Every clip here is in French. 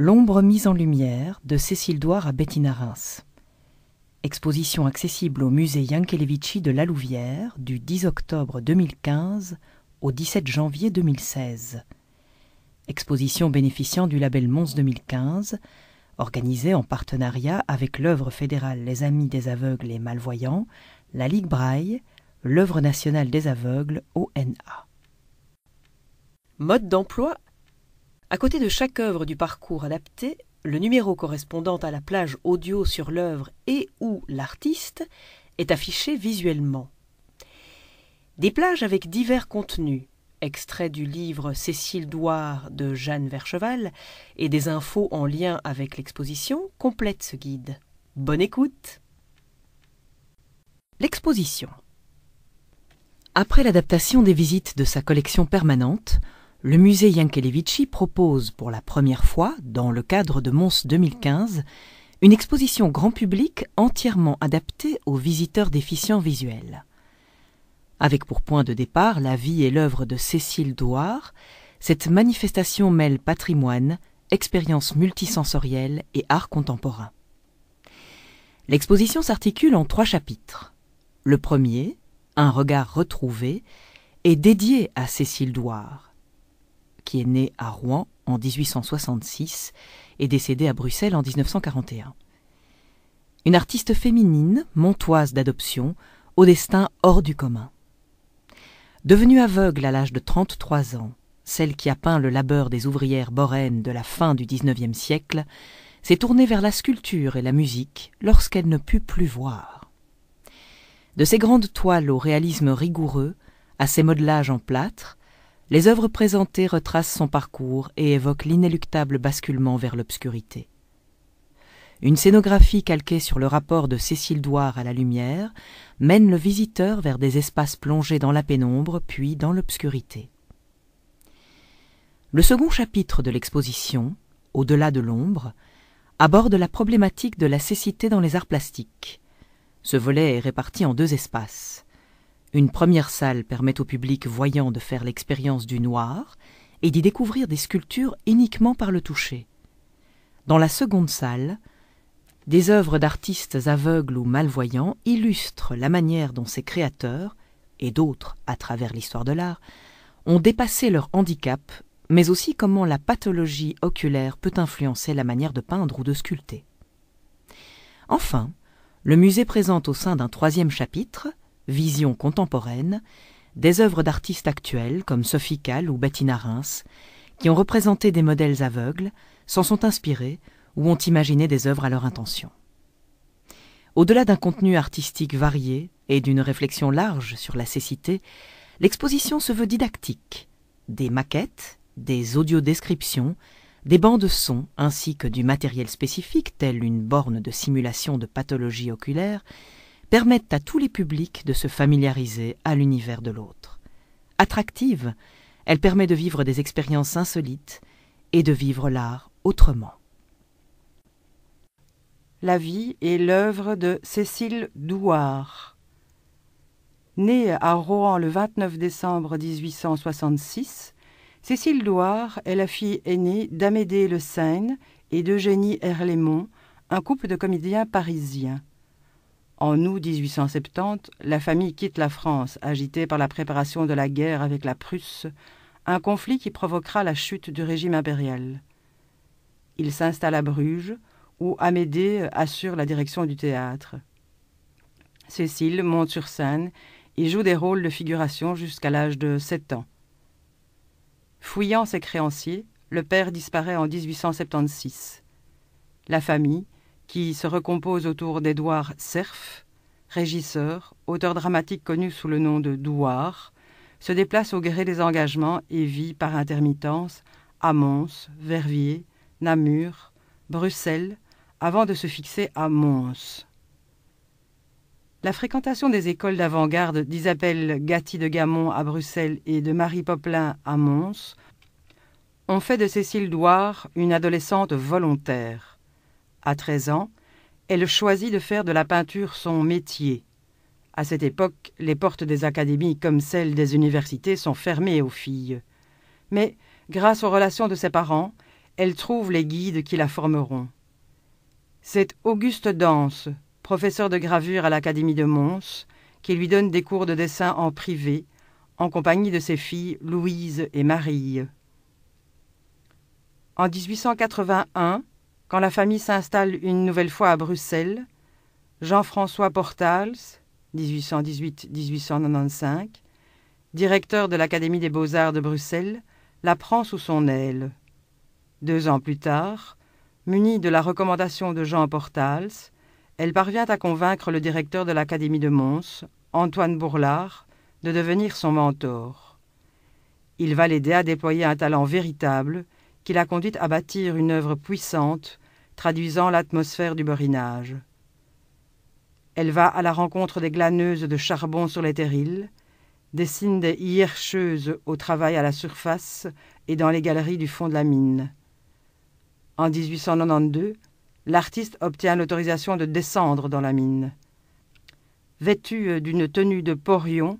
L'ombre mise en lumière de Cécile Doire à Bettina Reims. Exposition accessible au musée Yankelevici de la Louvière du 10 octobre 2015 au 17 janvier 2016. Exposition bénéficiant du label Mons 2015, organisée en partenariat avec l'œuvre fédérale Les Amis des Aveugles et Malvoyants, la Ligue Braille, l'œuvre nationale des aveugles ONA. Mode d'emploi à côté de chaque œuvre du parcours adapté, le numéro correspondant à la plage audio sur l'œuvre et ou l'artiste est affiché visuellement. Des plages avec divers contenus, extraits du livre Cécile Douard de Jeanne Vercheval et des infos en lien avec l'exposition complètent ce guide. Bonne écoute L'exposition Après l'adaptation des visites de sa collection permanente, le musée Yankelevici propose pour la première fois, dans le cadre de Mons 2015, une exposition grand public entièrement adaptée aux visiteurs déficients visuels. Avec pour point de départ la vie et l'œuvre de Cécile Douard, cette manifestation mêle patrimoine, expérience multisensorielle et art contemporain. L'exposition s'articule en trois chapitres. Le premier, Un regard retrouvé, est dédié à Cécile Douard qui est née à Rouen en 1866 et décédée à Bruxelles en 1941. Une artiste féminine, montoise d'adoption, au destin hors du commun. Devenue aveugle à l'âge de 33 ans, celle qui a peint le labeur des ouvrières borènes de la fin du XIXe siècle, s'est tournée vers la sculpture et la musique lorsqu'elle ne put plus voir. De ses grandes toiles au réalisme rigoureux, à ses modelages en plâtre, les œuvres présentées retracent son parcours et évoquent l'inéluctable basculement vers l'obscurité. Une scénographie calquée sur le rapport de Cécile Douard à la lumière mène le visiteur vers des espaces plongés dans la pénombre puis dans l'obscurité. Le second chapitre de l'exposition, Au-delà de l'ombre, aborde la problématique de la cécité dans les arts plastiques. Ce volet est réparti en deux espaces. Une première salle permet au public voyant de faire l'expérience du noir et d'y découvrir des sculptures uniquement par le toucher. Dans la seconde salle, des œuvres d'artistes aveugles ou malvoyants illustrent la manière dont ces créateurs, et d'autres à travers l'histoire de l'art, ont dépassé leur handicap, mais aussi comment la pathologie oculaire peut influencer la manière de peindre ou de sculpter. Enfin, le musée présente au sein d'un troisième chapitre Vision contemporaine, des œuvres d'artistes actuels comme Sophie ou Bettina Reims, qui ont représenté des modèles aveugles, s'en sont inspirés ou ont imaginé des œuvres à leur intention. Au-delà d'un contenu artistique varié et d'une réflexion large sur la cécité, l'exposition se veut didactique. Des maquettes, des audiodescriptions, des bandes de son ainsi que du matériel spécifique tel une borne de simulation de pathologie oculaire permettent à tous les publics de se familiariser à l'univers de l'autre. Attractive, elle permet de vivre des expériences insolites et de vivre l'art autrement. La vie est l'œuvre de Cécile Douard. Née à Rouen le 29 décembre 1866, Cécile Douard est la fille aînée d'Amédée Le Seine et d'Eugénie Herlémont, un couple de comédiens parisiens. En août 1870, la famille quitte la France, agitée par la préparation de la guerre avec la Prusse, un conflit qui provoquera la chute du régime impérial. Il s'installe à Bruges, où Amédée assure la direction du théâtre. Cécile monte sur scène et joue des rôles de figuration jusqu'à l'âge de sept ans. Fouillant ses créanciers, le père disparaît en 1876. La famille, qui se recompose autour d'Edouard Cerf, régisseur, auteur dramatique connu sous le nom de Douard, se déplace au gré des engagements et vit par intermittence à Mons, Verviers, Namur, Bruxelles, avant de se fixer à Mons. La fréquentation des écoles d'avant-garde d'Isabelle Gatti de Gamon à Bruxelles et de Marie Popelin à Mons ont fait de Cécile Douard une adolescente volontaire. À 13 ans, elle choisit de faire de la peinture son métier. À cette époque, les portes des académies comme celles des universités sont fermées aux filles. Mais, grâce aux relations de ses parents, elle trouve les guides qui la formeront. C'est Auguste Danse, professeur de gravure à l'Académie de Mons, qui lui donne des cours de dessin en privé, en compagnie de ses filles Louise et Marie. En 1881, quand la famille s'installe une nouvelle fois à Bruxelles, Jean-François Portals, 1818-1895, directeur de l'Académie des beaux-arts de Bruxelles, la prend sous son aile. Deux ans plus tard, munie de la recommandation de Jean Portals, elle parvient à convaincre le directeur de l'Académie de Mons, Antoine Bourlard, de devenir son mentor. Il va l'aider à déployer un talent véritable qui l'a conduite à bâtir une œuvre puissante, traduisant l'atmosphère du borinage. Elle va à la rencontre des glaneuses de charbon sur les terrils, dessine des hiercheuses au travail à la surface et dans les galeries du fond de la mine. En 1892, l'artiste obtient l'autorisation de descendre dans la mine. Vêtue d'une tenue de porion,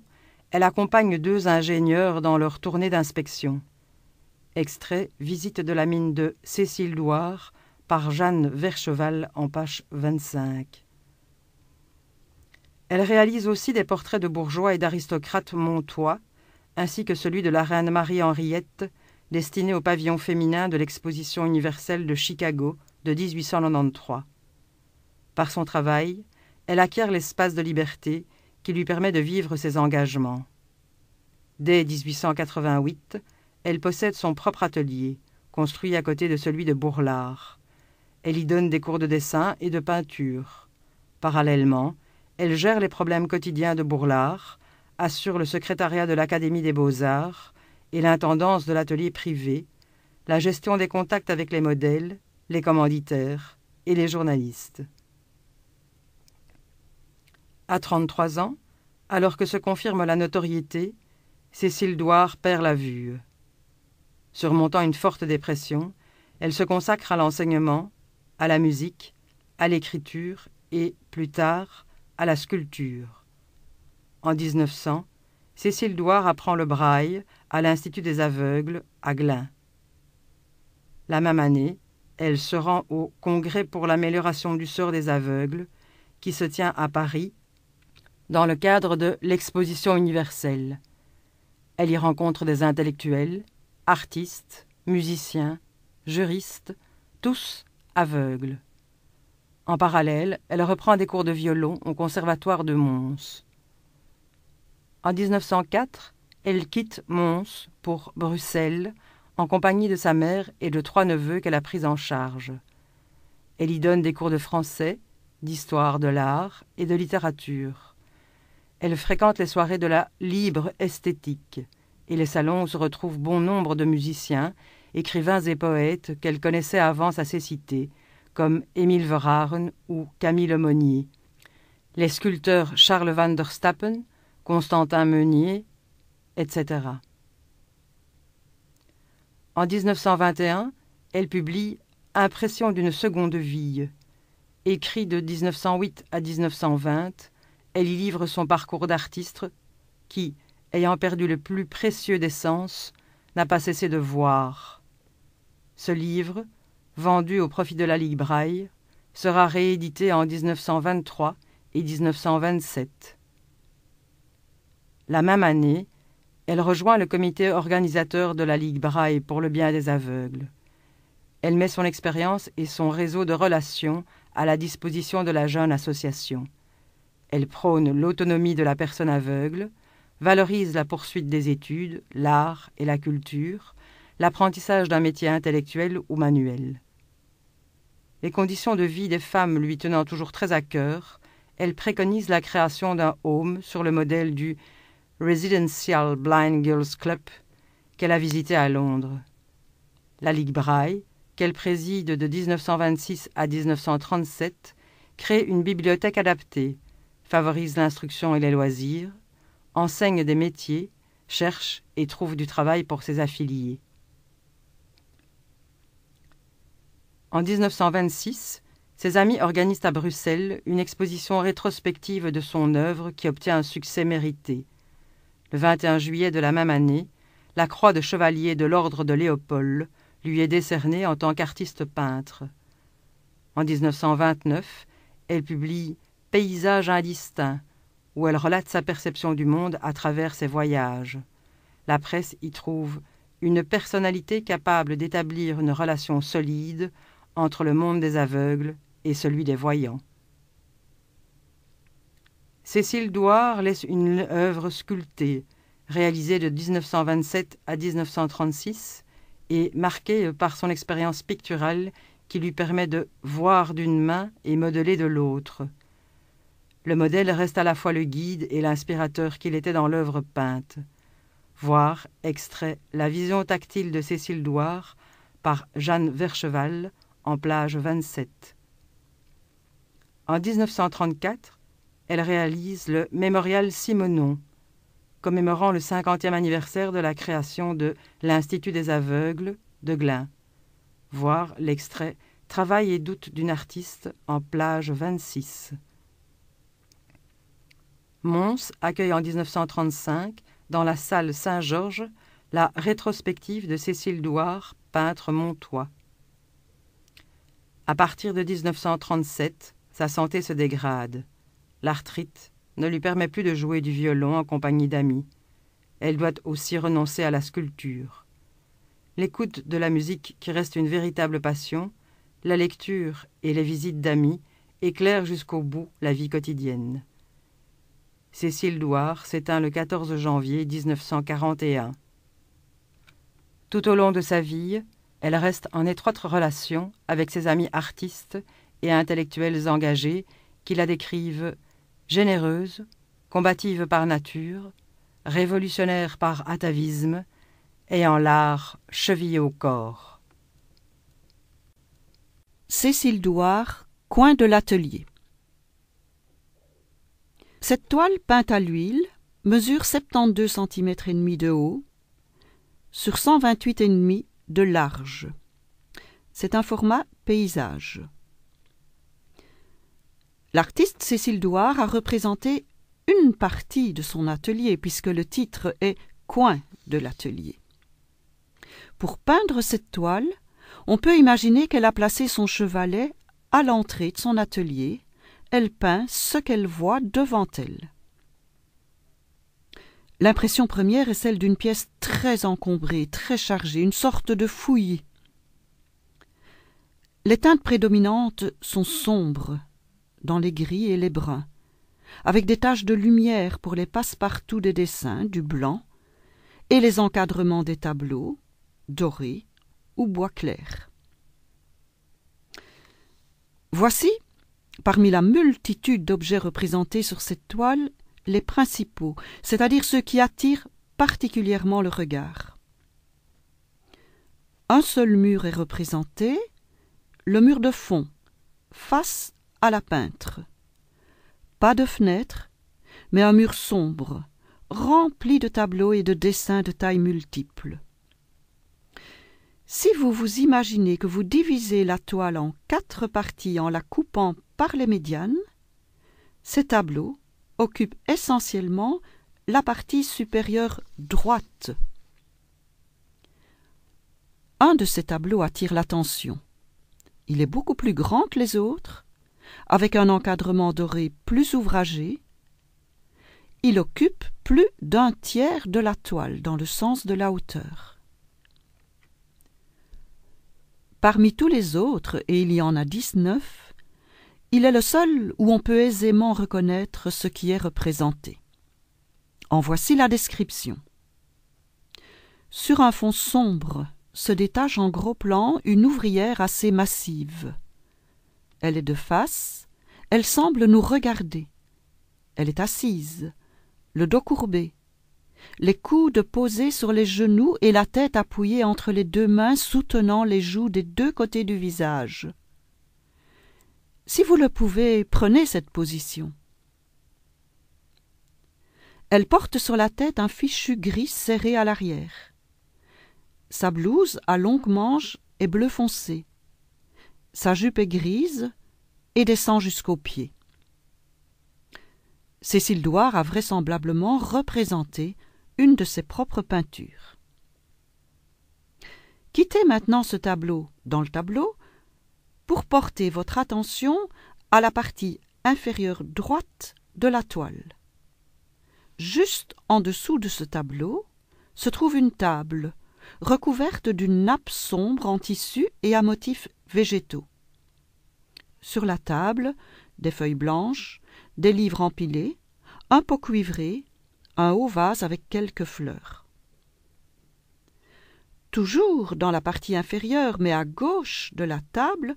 elle accompagne deux ingénieurs dans leur tournée d'inspection. Extrait Visite de la mine de Cécile Douard par Jeanne Vercheval en page 25. Elle réalise aussi des portraits de bourgeois et d'aristocrates montois, ainsi que celui de la reine Marie-Henriette, destiné au pavillon féminin de l'exposition universelle de Chicago de 1893. Par son travail, elle acquiert l'espace de liberté qui lui permet de vivre ses engagements. Dès 1888, elle possède son propre atelier, construit à côté de celui de Bourlard. Elle y donne des cours de dessin et de peinture. Parallèlement, elle gère les problèmes quotidiens de Bourlard, assure le secrétariat de l'Académie des beaux-arts et l'intendance de l'atelier privé, la gestion des contacts avec les modèles, les commanditaires et les journalistes. À 33 ans, alors que se confirme la notoriété, Cécile Douard perd la vue. Surmontant une forte dépression, elle se consacre à l'enseignement, à la musique, à l'écriture et, plus tard, à la sculpture. En 1900, Cécile Douard apprend le braille à l'Institut des aveugles à Glin. La même année, elle se rend au Congrès pour l'amélioration du sort des aveugles, qui se tient à Paris, dans le cadre de l'exposition universelle. Elle y rencontre des intellectuels, artistes, musiciens, juristes, tous aveugles. En parallèle, elle reprend des cours de violon au conservatoire de Mons. En 1904, elle quitte Mons pour Bruxelles en compagnie de sa mère et de trois neveux qu'elle a pris en charge. Elle y donne des cours de français, d'histoire de l'art et de littérature. Elle fréquente les soirées de la libre esthétique et les salons où se retrouvent bon nombre de musiciens, écrivains et poètes qu'elle connaissait avant sa cécité, comme Émile Verhaeren ou Camille Monnier, Les sculpteurs Charles van der Stappen, Constantin Meunier, etc. En 1921, elle publie Impression d'une seconde vie. Écrit de 1908 à 1920, elle y livre son parcours d'artiste qui, ayant perdu le plus précieux des sens, n'a pas cessé de voir. Ce livre, vendu au profit de la Ligue Braille, sera réédité en 1923 et 1927. La même année, elle rejoint le comité organisateur de la Ligue Braille pour le bien des aveugles. Elle met son expérience et son réseau de relations à la disposition de la jeune association. Elle prône l'autonomie de la personne aveugle, valorise la poursuite des études, l'art et la culture, l'apprentissage d'un métier intellectuel ou manuel. Les conditions de vie des femmes lui tenant toujours très à cœur, elle préconise la création d'un home sur le modèle du Residential Blind Girls Club qu'elle a visité à Londres. La Ligue Braille, qu'elle préside de 1926 à 1937, crée une bibliothèque adaptée, favorise l'instruction et les loisirs, enseigne des métiers, cherche et trouve du travail pour ses affiliés. En 1926, ses amis organisent à Bruxelles une exposition rétrospective de son œuvre qui obtient un succès mérité. Le 21 juillet de la même année, la croix de chevalier de l'ordre de Léopold lui est décernée en tant qu'artiste peintre. En 1929, elle publie Paysages indistincts, où elle relate sa perception du monde à travers ses voyages. La presse y trouve une personnalité capable d'établir une relation solide entre le monde des aveugles et celui des voyants. Cécile Douard laisse une œuvre sculptée, réalisée de 1927 à 1936 et marquée par son expérience picturale qui lui permet de voir d'une main et modeler de l'autre le modèle reste à la fois le guide et l'inspirateur qu'il était dans l'œuvre peinte. Voir, extrait, la vision tactile de Cécile Douard par Jeanne Vercheval en plage 27. En 1934, elle réalise le Mémorial Simonon, commémorant le 50e anniversaire de la création de l'Institut des aveugles de Glin. Voir l'extrait Travail et doute d'une artiste en plage 26. Mons accueille en 1935, dans la salle Saint-Georges, la rétrospective de Cécile Douard, peintre montois. À partir de 1937, sa santé se dégrade. L'arthrite ne lui permet plus de jouer du violon en compagnie d'amis. Elle doit aussi renoncer à la sculpture. L'écoute de la musique, qui reste une véritable passion, la lecture et les visites d'amis éclairent jusqu'au bout la vie quotidienne. Cécile Douard s'éteint le 14 janvier 1941. Tout au long de sa vie, elle reste en étroite relation avec ses amis artistes et intellectuels engagés qui la décrivent généreuse, combative par nature, révolutionnaire par atavisme, ayant l'art chevillé au corps. Cécile Douard, coin de l'atelier. Cette toile peinte à l'huile mesure 72 cm et demi de haut sur 128 et demi de large. C'est un format paysage. L'artiste Cécile Douard a représenté une partie de son atelier puisque le titre est Coin de l'atelier. Pour peindre cette toile, on peut imaginer qu'elle a placé son chevalet à l'entrée de son atelier elle peint ce qu'elle voit devant elle. L'impression première est celle d'une pièce très encombrée, très chargée, une sorte de fouillis. Les teintes prédominantes sont sombres, dans les gris et les bruns, avec des taches de lumière pour les passe-partout des dessins, du blanc, et les encadrements des tableaux, dorés ou bois clair. Voici parmi la multitude d'objets représentés sur cette toile, les principaux, c'est-à-dire ceux qui attirent particulièrement le regard. Un seul mur est représenté, le mur de fond, face à la peintre. Pas de fenêtre, mais un mur sombre, rempli de tableaux et de dessins de tailles multiples. Si vous vous imaginez que vous divisez la toile en quatre parties en la coupant par les médianes, ces tableaux occupent essentiellement la partie supérieure droite. Un de ces tableaux attire l'attention. Il est beaucoup plus grand que les autres, avec un encadrement doré plus ouvragé. Il occupe plus d'un tiers de la toile dans le sens de la hauteur. Parmi tous les autres, et il y en a dix-neuf, il est le seul où on peut aisément reconnaître ce qui est représenté. En voici la description. Sur un fond sombre se détache en gros plan une ouvrière assez massive. Elle est de face, elle semble nous regarder. Elle est assise, le dos courbé, les coudes posés sur les genoux et la tête appuyée entre les deux mains soutenant les joues des deux côtés du visage. Si vous le pouvez, prenez cette position. Elle porte sur la tête un fichu gris serré à l'arrière. Sa blouse à longues manches est bleu foncé. Sa jupe est grise et descend jusqu'aux pieds. Cécile Doire a vraisemblablement représenté une de ses propres peintures. Quittez maintenant ce tableau. Dans le tableau, pour porter votre attention à la partie inférieure droite de la toile. Juste en dessous de ce tableau se trouve une table recouverte d'une nappe sombre en tissu et à motifs végétaux. Sur la table, des feuilles blanches, des livres empilés, un pot cuivré, un haut vase avec quelques fleurs. Toujours dans la partie inférieure, mais à gauche de la table,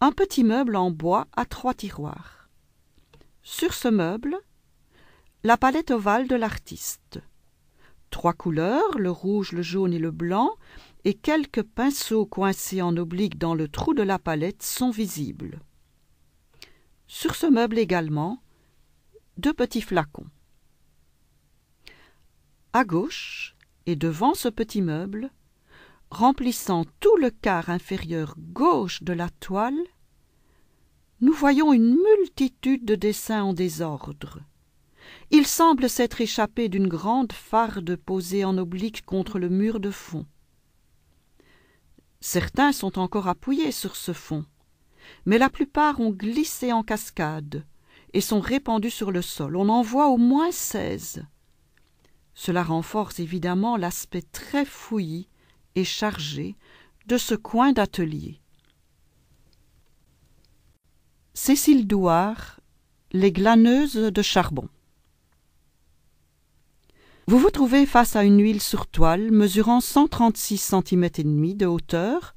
un petit meuble en bois à trois tiroirs. Sur ce meuble, la palette ovale de l'artiste. Trois couleurs, le rouge, le jaune et le blanc, et quelques pinceaux coincés en oblique dans le trou de la palette sont visibles. Sur ce meuble également, deux petits flacons. À gauche, et devant ce petit meuble, remplissant tout le quart inférieur gauche de la toile, nous voyons une multitude de dessins en désordre. Ils semblent s'être échappés d'une grande farde posée en oblique contre le mur de fond. Certains sont encore appuyés sur ce fond, mais la plupart ont glissé en cascade et sont répandus sur le sol. On en voit au moins seize. Cela renforce évidemment l'aspect très fouillis chargé de ce coin d'atelier. Cécile Douard, Les glaneuses de charbon. Vous vous trouvez face à une huile sur toile mesurant 136 cm et demi de hauteur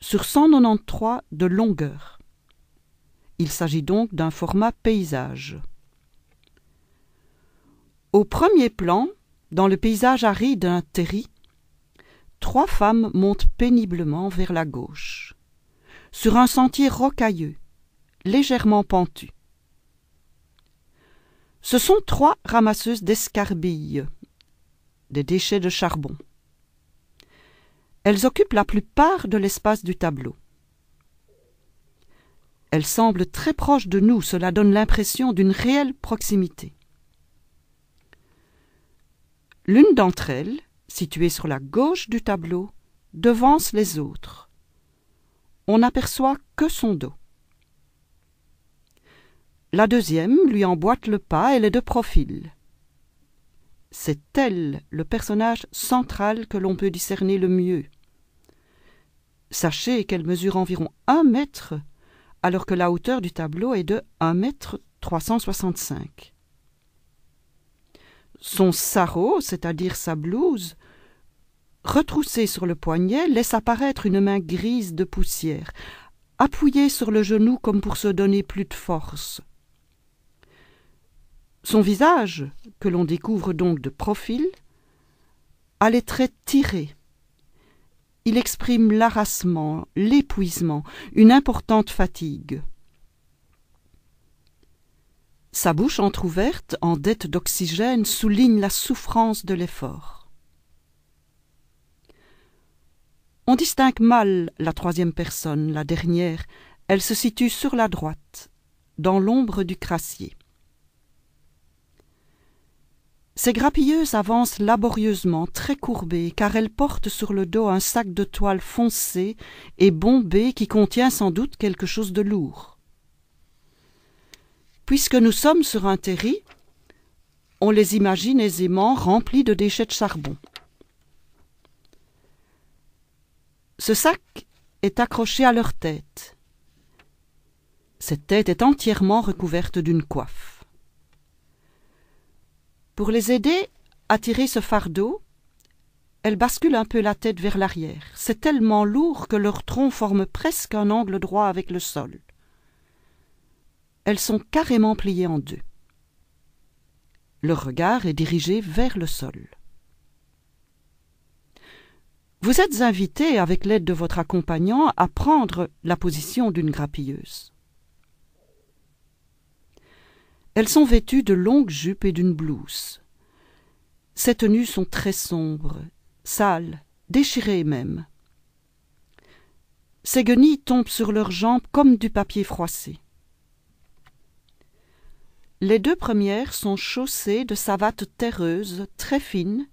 sur 193 de longueur. Il s'agit donc d'un format paysage. Au premier plan, dans le paysage aride d'un trois femmes montent péniblement vers la gauche, sur un sentier rocailleux, légèrement pentu. Ce sont trois ramasseuses d'escarbilles, des déchets de charbon. Elles occupent la plupart de l'espace du tableau. Elles semblent très proches de nous, cela donne l'impression d'une réelle proximité. L'une d'entre elles, située sur la gauche du tableau, devance les autres. On n'aperçoit que son dos. La deuxième lui emboîte le pas et les deux profils. C'est elle le personnage central que l'on peut discerner le mieux. Sachez qu'elle mesure environ un mètre, alors que la hauteur du tableau est de un mètre 365. Son sarrau, c'est-à-dire sa blouse, retroussé sur le poignet, laisse apparaître une main grise de poussière, appuyée sur le genou comme pour se donner plus de force. Son visage, que l'on découvre donc de profil, a les traits tirés. Il exprime l'harassement, l'épuisement, une importante fatigue. Sa bouche entr'ouverte, en dette d'oxygène, souligne la souffrance de l'effort. On distingue mal la troisième personne, la dernière, elle se situe sur la droite, dans l'ombre du crassier. Ces grappilleuses avancent laborieusement, très courbées, car elles portent sur le dos un sac de toile foncé et bombé qui contient sans doute quelque chose de lourd. Puisque nous sommes sur un terri, on les imagine aisément remplis de déchets de charbon. Ce sac est accroché à leur tête. Cette tête est entièrement recouverte d'une coiffe. Pour les aider à tirer ce fardeau, elles basculent un peu la tête vers l'arrière. C'est tellement lourd que leur tronc forme presque un angle droit avec le sol. Elles sont carrément pliées en deux. Leur regard est dirigé vers le sol. Vous êtes invité, avec l'aide de votre accompagnant, à prendre la position d'une grappilleuse. Elles sont vêtues de longues jupes et d'une blouse. Ces tenues sont très sombres, sales, déchirées même. Ses guenilles tombent sur leurs jambes comme du papier froissé. Les deux premières sont chaussées de savates terreuses très fines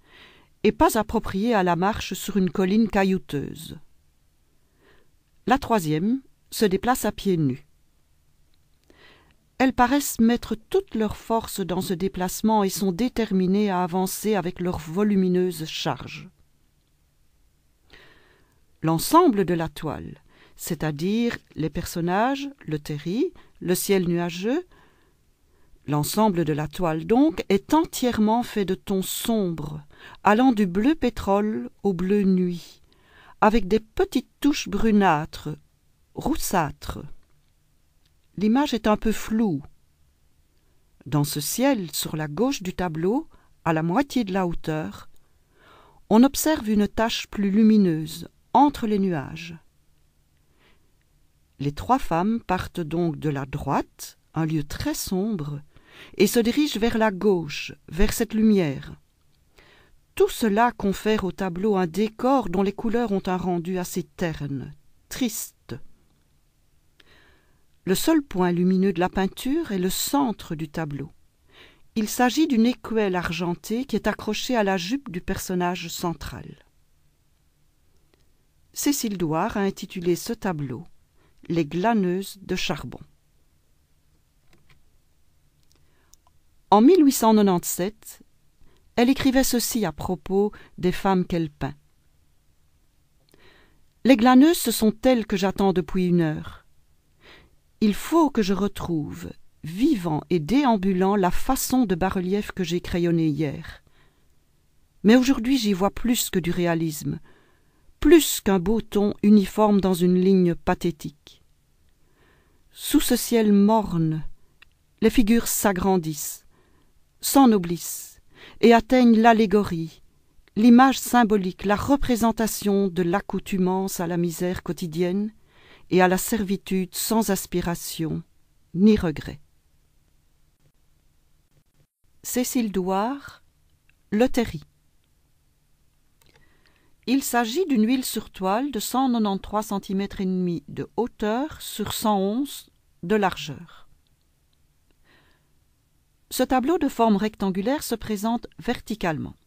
pas appropriée à la marche sur une colline caillouteuse. La troisième se déplace à pieds nus. Elles paraissent mettre toutes leur force dans ce déplacement et sont déterminées à avancer avec leur volumineuse charge. L'ensemble de la toile, c'est-à-dire les personnages, le terri, le ciel nuageux, L'ensemble de la toile, donc, est entièrement fait de tons sombres, allant du bleu pétrole au bleu nuit, avec des petites touches brunâtres, roussâtres. L'image est un peu floue. Dans ce ciel, sur la gauche du tableau, à la moitié de la hauteur, on observe une tache plus lumineuse entre les nuages. Les trois femmes partent donc de la droite, un lieu très sombre, et se dirige vers la gauche, vers cette lumière. Tout cela confère au tableau un décor dont les couleurs ont un rendu assez terne, triste. Le seul point lumineux de la peinture est le centre du tableau. Il s'agit d'une écuelle argentée qui est accrochée à la jupe du personnage central. Cécile Douard a intitulé ce tableau Les glaneuses de charbon. En 1897, elle écrivait ceci à propos des femmes qu'elle peint. Les glaneuses, sont telles que j'attends depuis une heure. Il faut que je retrouve, vivant et déambulant, la façon de bas-relief que j'ai crayonné hier. Mais aujourd'hui j'y vois plus que du réalisme, plus qu'un beau ton uniforme dans une ligne pathétique. Sous ce ciel morne, les figures s'agrandissent, s'ennoblissent et atteignent l'allégorie, l'image symbolique, la représentation de l'accoutumance à la misère quotidienne et à la servitude sans aspiration ni regret. Cécile Douard, Loterie. Il s'agit d'une huile sur toile de 193 cm et demi de hauteur sur 111 de largeur. Ce tableau de forme rectangulaire se présente verticalement.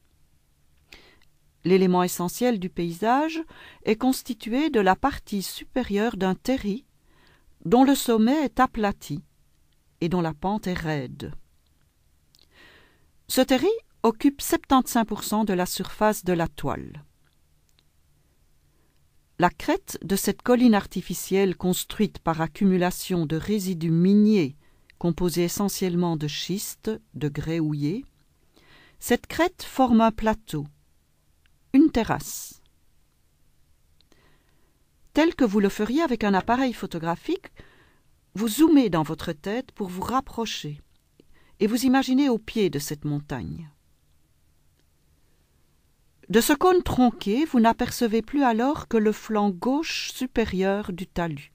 L'élément essentiel du paysage est constitué de la partie supérieure d'un terri dont le sommet est aplati et dont la pente est raide. Ce terri occupe 75% de la surface de la toile. La crête de cette colline artificielle construite par accumulation de résidus miniers composée essentiellement de schiste, de grès houillé. Cette crête forme un plateau, une terrasse. Tel que vous le feriez avec un appareil photographique, vous zoomez dans votre tête pour vous rapprocher et vous imaginez au pied de cette montagne. De ce cône tronqué, vous n'apercevez plus alors que le flanc gauche supérieur du talus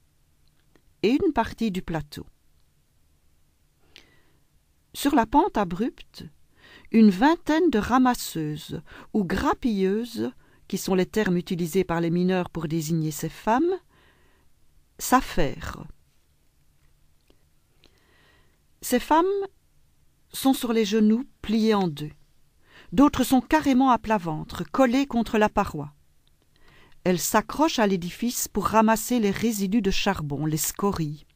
et une partie du plateau. Sur la pente abrupte, une vingtaine de ramasseuses ou grappilleuses, qui sont les termes utilisés par les mineurs pour désigner ces femmes, s'affairent. Ces femmes sont sur les genoux, pliées en deux. D'autres sont carrément à plat ventre, collées contre la paroi. Elles s'accrochent à l'édifice pour ramasser les résidus de charbon, les scories.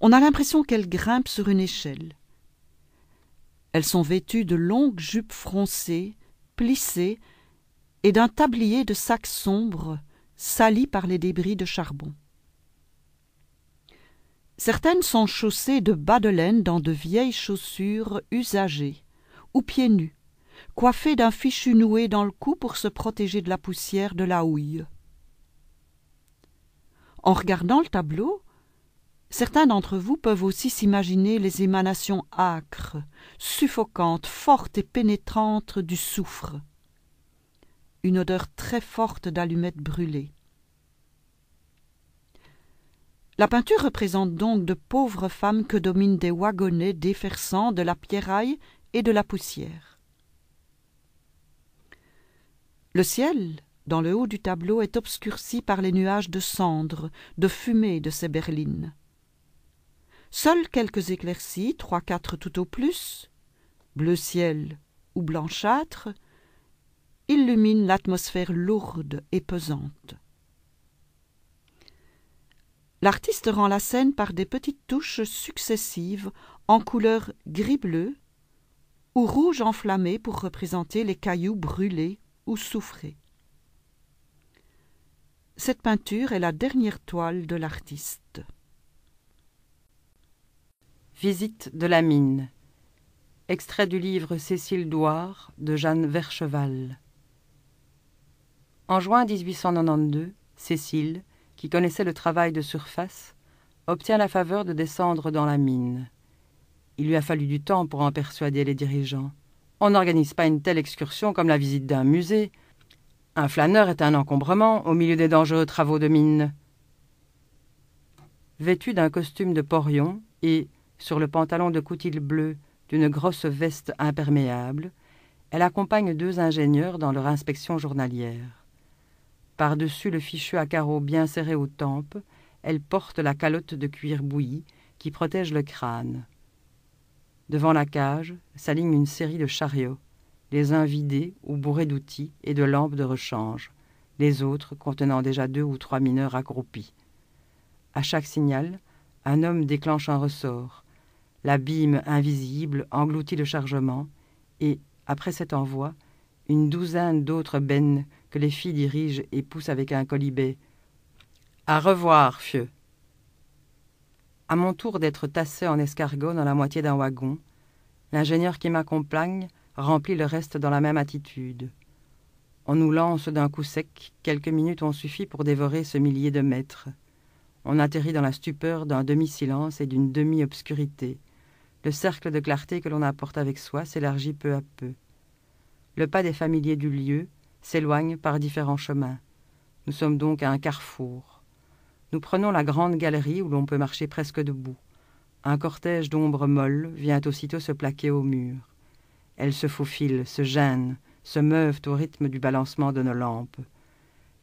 On a l'impression qu'elles grimpent sur une échelle. Elles sont vêtues de longues jupes froncées, plissées, et d'un tablier de sac sombre, sali par les débris de charbon. Certaines sont chaussées de bas de laine dans de vieilles chaussures usagées, ou pieds nus, coiffées d'un fichu noué dans le cou pour se protéger de la poussière de la houille. En regardant le tableau, Certains d'entre vous peuvent aussi s'imaginer les émanations âcres, suffocantes, fortes et pénétrantes du soufre. Une odeur très forte d'allumettes brûlées. La peinture représente donc de pauvres femmes que dominent des wagonnets déferçant de la pierraille et de la poussière. Le ciel, dans le haut du tableau, est obscurci par les nuages de cendres, de fumée de ces berlines. Seuls quelques éclaircies, trois quatre tout au plus, bleu ciel ou blanchâtre, illuminent l'atmosphère lourde et pesante. L'artiste rend la scène par des petites touches successives en couleur gris-bleu ou rouge enflammé pour représenter les cailloux brûlés ou souffrés. Cette peinture est la dernière toile de l'artiste. Visite de la mine. Extrait du livre Cécile Douard de Jeanne Vercheval. En juin 1892, Cécile, qui connaissait le travail de surface, obtient la faveur de descendre dans la mine. Il lui a fallu du temps pour en persuader les dirigeants. On n'organise pas une telle excursion comme la visite d'un musée. Un flâneur est un encombrement au milieu des dangereux travaux de mine. Vêtu d'un costume de porion et, sur le pantalon de coutil bleu d'une grosse veste imperméable, elle accompagne deux ingénieurs dans leur inspection journalière. Par-dessus le fichu à carreaux bien serré aux tempes, elle porte la calotte de cuir bouilli qui protège le crâne. Devant la cage s'aligne une série de chariots, les uns vidés ou bourrés d'outils et de lampes de rechange, les autres contenant déjà deux ou trois mineurs accroupis. À chaque signal, un homme déclenche un ressort, L'abîme invisible engloutit le chargement, et, après cet envoi, une douzaine d'autres bennes que les filles dirigent et poussent avec un colibet. À revoir, fieu. À mon tour d'être tassé en escargot dans la moitié d'un wagon, l'ingénieur qui m'accompagne remplit le reste dans la même attitude. On nous lance d'un coup sec, quelques minutes ont suffi pour dévorer ce millier de mètres. On atterrit dans la stupeur d'un demi-silence et d'une demi-obscurité. Le cercle de clarté que l'on apporte avec soi s'élargit peu à peu. Le pas des familiers du lieu s'éloigne par différents chemins. Nous sommes donc à un carrefour. Nous prenons la grande galerie où l'on peut marcher presque debout. Un cortège d'ombres molles vient aussitôt se plaquer au mur. Elles se faufilent, se gênent, se meuvent au rythme du balancement de nos lampes.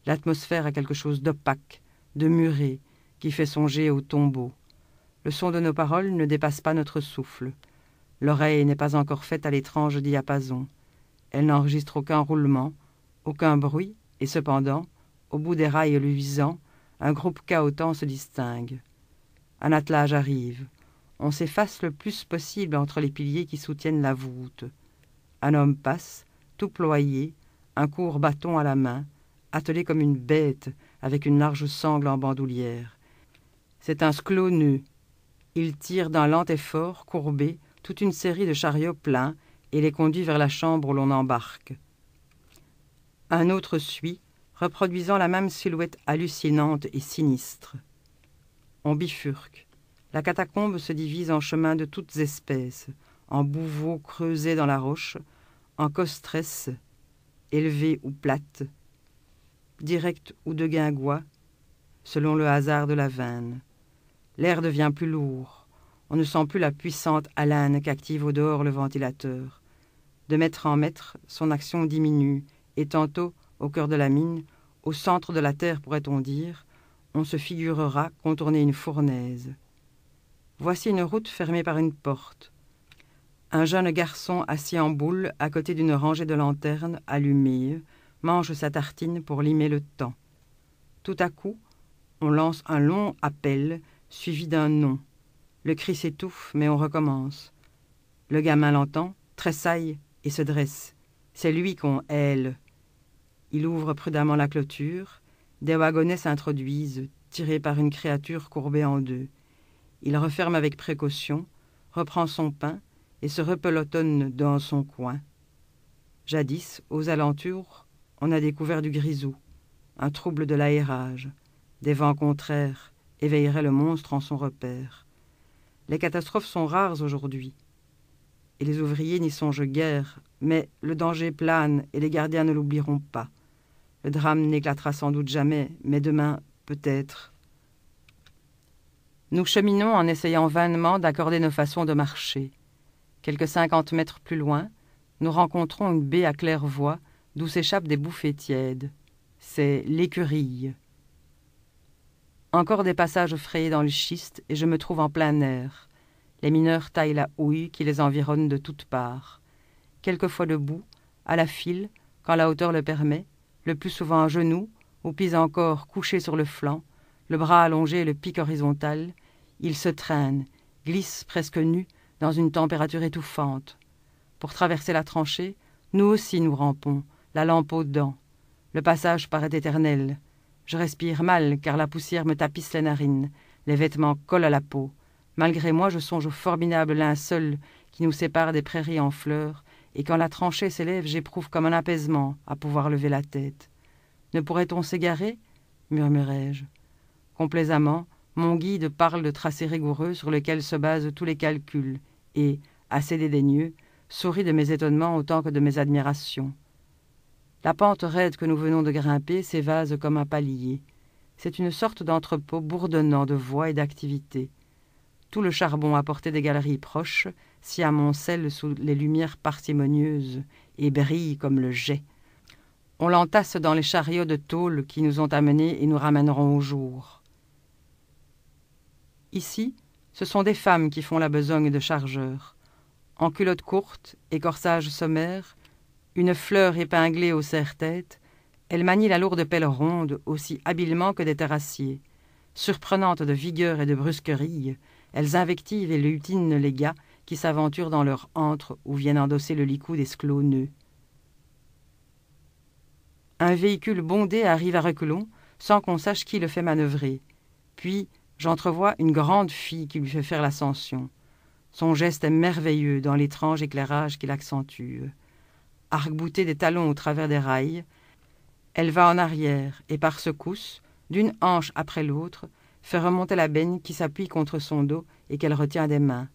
L'atmosphère a quelque chose d'opaque, de muré, qui fait songer au tombeau. Le son de nos paroles ne dépasse pas notre souffle. L'oreille n'est pas encore faite à l'étrange diapason. Elle n'enregistre aucun roulement, aucun bruit, et cependant, au bout des rails luisants, un groupe cahotant se distingue. Un attelage arrive. On s'efface le plus possible entre les piliers qui soutiennent la voûte. Un homme passe, tout ployé, un court bâton à la main, attelé comme une bête, avec une large sangle en bandoulière. C'est un sclos il tire d'un lent effort, courbé, toute une série de chariots pleins et les conduit vers la chambre où l'on embarque. Un autre suit, reproduisant la même silhouette hallucinante et sinistre. On bifurque. La catacombe se divise en chemins de toutes espèces, en bouveaux creusés dans la roche, en costresses, élevées ou plates, directes ou de guingois, selon le hasard de la veine. L'air devient plus lourd. On ne sent plus la puissante haleine qu'active au dehors le ventilateur. De mètre en mètre, son action diminue, et tantôt, au cœur de la mine, au centre de la terre pourrait-on dire, on se figurera contourner une fournaise. Voici une route fermée par une porte. Un jeune garçon assis en boule à côté d'une rangée de lanternes allumées mange sa tartine pour limer le temps. Tout à coup, on lance un long appel suivi d'un nom. Le cri s'étouffe, mais on recommence. Le gamin l'entend, tressaille et se dresse. C'est lui qu'on aile. Il ouvre prudemment la clôture. Des wagonnets s'introduisent, tirés par une créature courbée en deux. Il referme avec précaution, reprend son pain et se repelotonne dans son coin. Jadis, aux alentours, on a découvert du grisou, un trouble de l'aérage, des vents contraires, éveillerait le monstre en son repère. Les catastrophes sont rares aujourd'hui, et les ouvriers n'y songent guère, mais le danger plane et les gardiens ne l'oublieront pas. Le drame n'éclatera sans doute jamais, mais demain, peut-être. Nous cheminons en essayant vainement d'accorder nos façons de marcher. Quelques cinquante mètres plus loin, nous rencontrons une baie à claire-voie d'où s'échappent des bouffées tièdes. C'est l'écurie. Encore des passages frayés dans le schiste et je me trouve en plein air. Les mineurs taillent la houille qui les environne de toutes parts. Quelquefois debout, à la file, quand la hauteur le permet, le plus souvent à genoux, ou pis encore couché sur le flanc, le bras allongé et le pic horizontal, ils se traînent, glissent presque nus dans une température étouffante. Pour traverser la tranchée, nous aussi nous rampons, la lampe aux dents. Le passage paraît éternel. Je respire mal car la poussière me tapisse les narines, les vêtements collent à la peau. Malgré moi, je songe au formidable linceul qui nous sépare des prairies en fleurs, et quand la tranchée s'élève, j'éprouve comme un apaisement à pouvoir lever la tête. Ne pourrait-on s'égarer murmurai-je. Complaisamment, mon guide parle de tracés rigoureux sur lesquels se basent tous les calculs, et, assez dédaigneux, sourit de mes étonnements autant que de mes admirations. La pente raide que nous venons de grimper s'évase comme un palier. C'est une sorte d'entrepôt bourdonnant de voix et d'activité. Tout le charbon apporté des galeries proches s'y amoncelle sous les lumières parcimonieuses et brille comme le jet. On l'entasse dans les chariots de tôle qui nous ont amenés et nous ramèneront au jour. Ici, ce sont des femmes qui font la besogne de chargeurs. En culottes courtes et corsage sommaire, une fleur épinglée au serre-tête, elle manie la lourde pelle ronde aussi habilement que des terrassiers. Surprenantes de vigueur et de brusquerie, elles invectivent et lutinent les gars qui s'aventurent dans leur antre ou viennent endosser le licou des scloneux. Un véhicule bondé arrive à reculons, sans qu'on sache qui le fait manœuvrer. Puis, j'entrevois une grande fille qui lui fait faire l'ascension. Son geste est merveilleux dans l'étrange éclairage qui l'accentue arc des talons au travers des rails. Elle va en arrière et par secousse, d'une hanche après l'autre, fait remonter la benne qui s'appuie contre son dos et qu'elle retient des mains.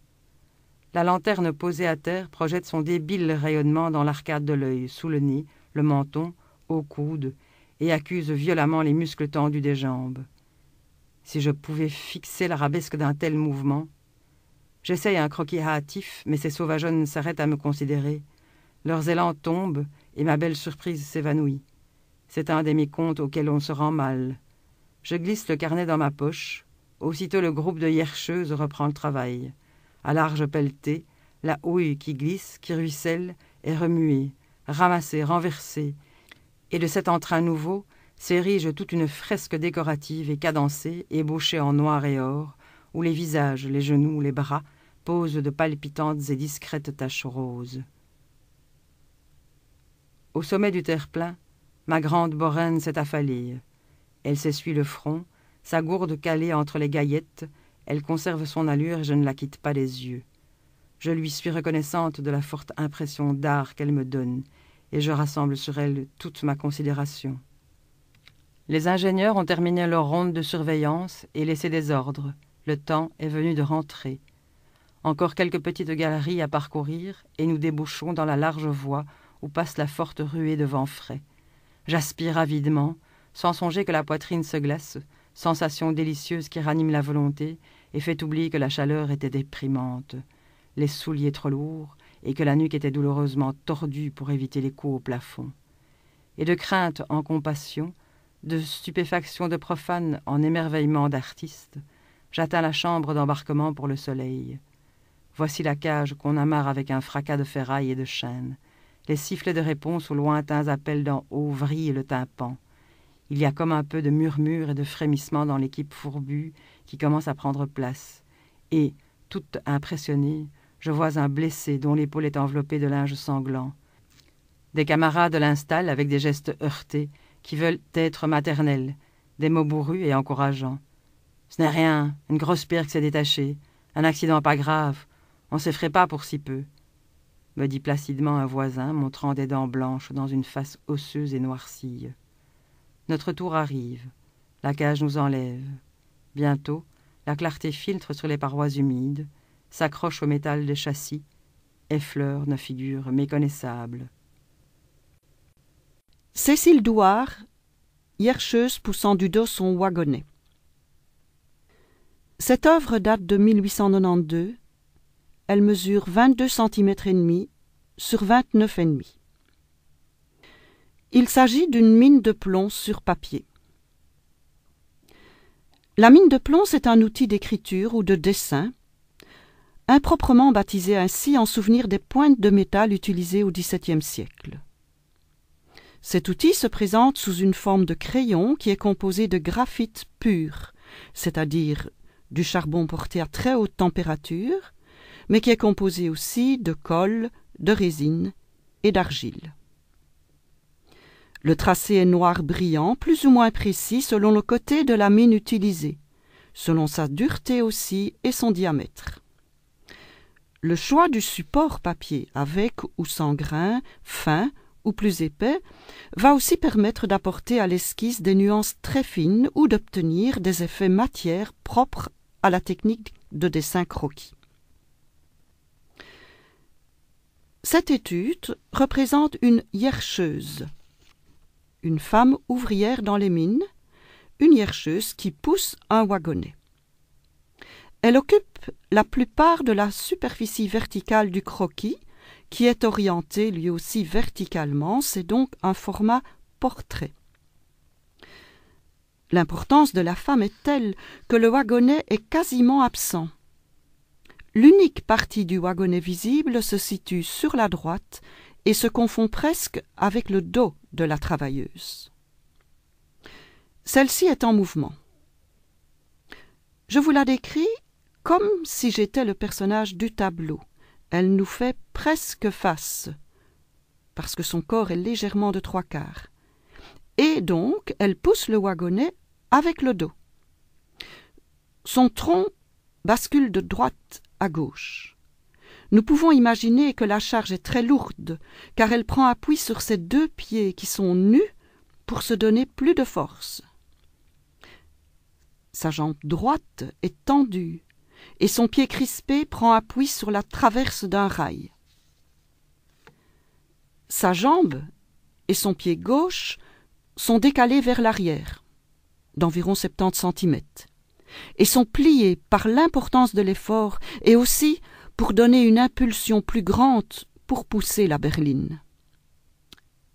La lanterne posée à terre projette son débile rayonnement dans l'arcade de l'œil, sous le nez, le menton, au coude, et accuse violemment les muscles tendus des jambes. Si je pouvais fixer l'arabesque d'un tel mouvement. J'essaye un croquis hâtif, mais ces sauvageonnes s'arrêtent à me considérer. Leurs élans tombent et ma belle surprise s'évanouit. C'est un des mes auxquels on se rend mal. Je glisse le carnet dans ma poche. Aussitôt le groupe de Hiercheuses reprend le travail. À large pelletée, la houille qui glisse, qui ruisselle, est remuée, ramassée, renversée. Et de cet entrain nouveau s'érige toute une fresque décorative et cadencée, ébauchée en noir et or, où les visages, les genoux, les bras posent de palpitantes et discrètes taches roses. Au sommet du terre-plein, ma grande borène s'est affalée. Elle s'essuie le front, sa gourde calée entre les gaillettes, elle conserve son allure et je ne la quitte pas des yeux. Je lui suis reconnaissante de la forte impression d'art qu'elle me donne, et je rassemble sur elle toute ma considération. Les ingénieurs ont terminé leur ronde de surveillance et laissé des ordres. Le temps est venu de rentrer. Encore quelques petites galeries à parcourir, et nous débouchons dans la large voie où passe la forte ruée de vent frais. J'aspire avidement, sans songer que la poitrine se glace, sensation délicieuse qui ranime la volonté et fait oublier que la chaleur était déprimante, les souliers trop lourds et que la nuque était douloureusement tordue pour éviter les coups au plafond. Et de crainte en compassion, de stupéfaction de profane en émerveillement d'artiste, j'atteins la chambre d'embarquement pour le soleil. Voici la cage qu'on amarre avec un fracas de ferraille et de chaînes. Les sifflets de réponse aux lointains appels d'en haut vrillent le tympan. Il y a comme un peu de murmure et de frémissement dans l'équipe fourbue qui commence à prendre place. Et, toute impressionnée, je vois un blessé dont l'épaule est enveloppée de linge sanglant. Des camarades l'installent avec des gestes heurtés, qui veulent être maternels, des mots bourrus et encourageants. Ce n'est rien, une grosse pierre qui s'est détachée, un accident pas grave, on s'effraie pas pour si peu me dit placidement un voisin, montrant des dents blanches dans une face osseuse et noircie. Notre tour arrive. La cage nous enlève. Bientôt, la clarté filtre sur les parois humides, s'accroche au métal des châssis, effleure nos figures méconnaissables. Cécile Douard, Hiercheuse poussant du dos son wagonnet. Cette œuvre date de 1892 elle mesure 22 cm et demi sur 29 et demi. Il s'agit d'une mine de plomb sur papier. La mine de plomb, c'est un outil d'écriture ou de dessin, improprement baptisé ainsi en souvenir des pointes de métal utilisées au XVIIe siècle. Cet outil se présente sous une forme de crayon qui est composé de graphite pur, c'est-à-dire du charbon porté à très haute température, mais qui est composé aussi de colle, de résine et d'argile. Le tracé est noir brillant, plus ou moins précis selon le côté de la mine utilisée, selon sa dureté aussi et son diamètre. Le choix du support papier, avec ou sans grain, fin ou plus épais, va aussi permettre d'apporter à l'esquisse des nuances très fines ou d'obtenir des effets matières propres à la technique de dessin croquis. Cette étude représente une hiercheuse, une femme ouvrière dans les mines, une hiercheuse qui pousse un wagonnet. Elle occupe la plupart de la superficie verticale du croquis, qui est orienté lui aussi verticalement, c'est donc un format portrait. L'importance de la femme est telle que le wagonnet est quasiment absent. L'unique partie du wagonnet visible se situe sur la droite et se confond presque avec le dos de la travailleuse. Celle-ci est en mouvement. Je vous la décris comme si j'étais le personnage du tableau. Elle nous fait presque face, parce que son corps est légèrement de trois quarts. Et donc, elle pousse le wagonnet avec le dos. Son tronc bascule de droite à gauche. Nous pouvons imaginer que la charge est très lourde, car elle prend appui sur ses deux pieds qui sont nus pour se donner plus de force. Sa jambe droite est tendue, et son pied crispé prend appui sur la traverse d'un rail. Sa jambe et son pied gauche sont décalés vers l'arrière, d'environ 70 cm et sont pliés par l'importance de l'effort et aussi pour donner une impulsion plus grande pour pousser la berline.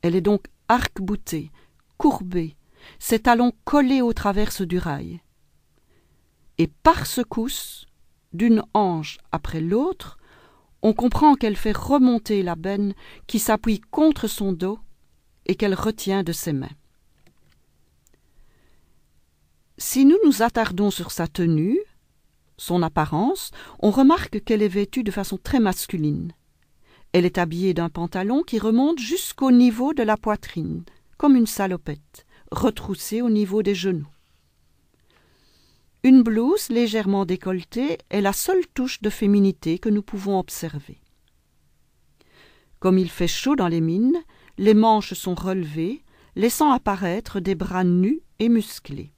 Elle est donc arc-boutée, courbée, ses talons collés aux traverses du rail. Et par secousse, d'une hanche après l'autre, on comprend qu'elle fait remonter la benne qui s'appuie contre son dos et qu'elle retient de ses mains. Si nous nous attardons sur sa tenue, son apparence, on remarque qu'elle est vêtue de façon très masculine. Elle est habillée d'un pantalon qui remonte jusqu'au niveau de la poitrine, comme une salopette, retroussée au niveau des genoux. Une blouse légèrement décolletée est la seule touche de féminité que nous pouvons observer. Comme il fait chaud dans les mines, les manches sont relevées, laissant apparaître des bras nus et musclés.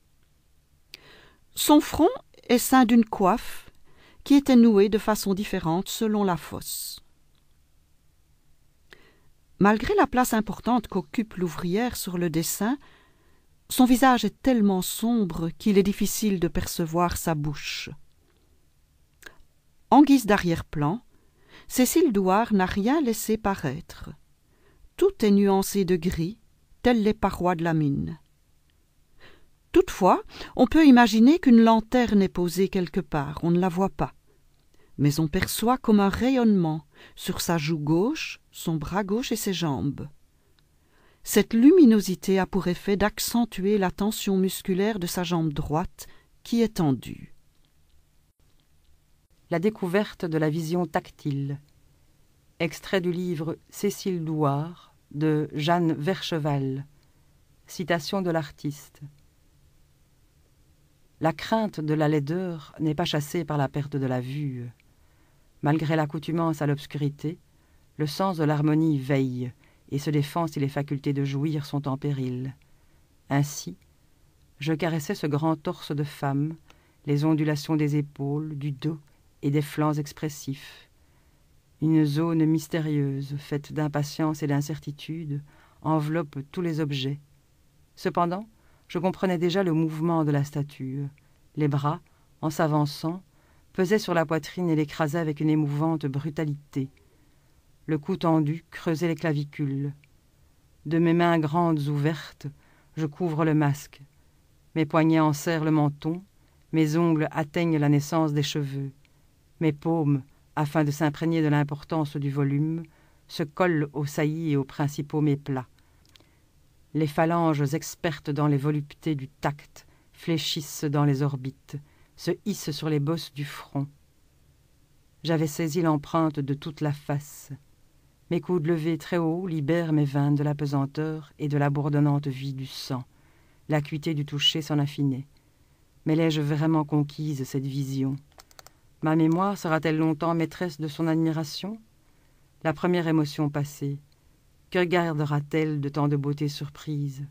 Son front est ceint d'une coiffe qui était nouée de façon différente selon la fosse. Malgré la place importante qu'occupe l'ouvrière sur le dessin, son visage est tellement sombre qu'il est difficile de percevoir sa bouche. En guise d'arrière-plan, Cécile Douard n'a rien laissé paraître. Tout est nuancé de gris, telles les parois de la mine. Toutefois, on peut imaginer qu'une lanterne est posée quelque part, on ne la voit pas. Mais on perçoit comme un rayonnement sur sa joue gauche, son bras gauche et ses jambes. Cette luminosité a pour effet d'accentuer la tension musculaire de sa jambe droite qui est tendue. La découverte de la vision tactile. Extrait du livre Cécile Douard de Jeanne Vercheval. Citation de l'artiste. La crainte de la laideur n'est pas chassée par la perte de la vue. Malgré l'accoutumance à l'obscurité, le sens de l'harmonie veille et se défend si les facultés de jouir sont en péril. Ainsi, je caressais ce grand torse de femme, les ondulations des épaules, du dos et des flancs expressifs. Une zone mystérieuse, faite d'impatience et d'incertitude, enveloppe tous les objets. Cependant, je comprenais déjà le mouvement de la statue. Les bras, en s'avançant, pesaient sur la poitrine et l'écrasaient avec une émouvante brutalité. Le cou tendu creusait les clavicules. De mes mains grandes ouvertes, je couvre le masque. Mes poignets enserrent le menton, mes ongles atteignent la naissance des cheveux. Mes paumes, afin de s'imprégner de l'importance du volume, se collent aux saillies et aux principaux méplats les phalanges expertes dans les voluptés du tact fléchissent dans les orbites, se hissent sur les bosses du front. J'avais saisi l'empreinte de toute la face. Mes coudes levés très haut libèrent mes veines de la pesanteur et de la bourdonnante vie du sang. L'acuité du toucher s'en affinait. Mais l'ai-je vraiment conquise cette vision Ma mémoire sera-t-elle longtemps maîtresse de son admiration La première émotion passée, regardera t elle de tant de beauté surprise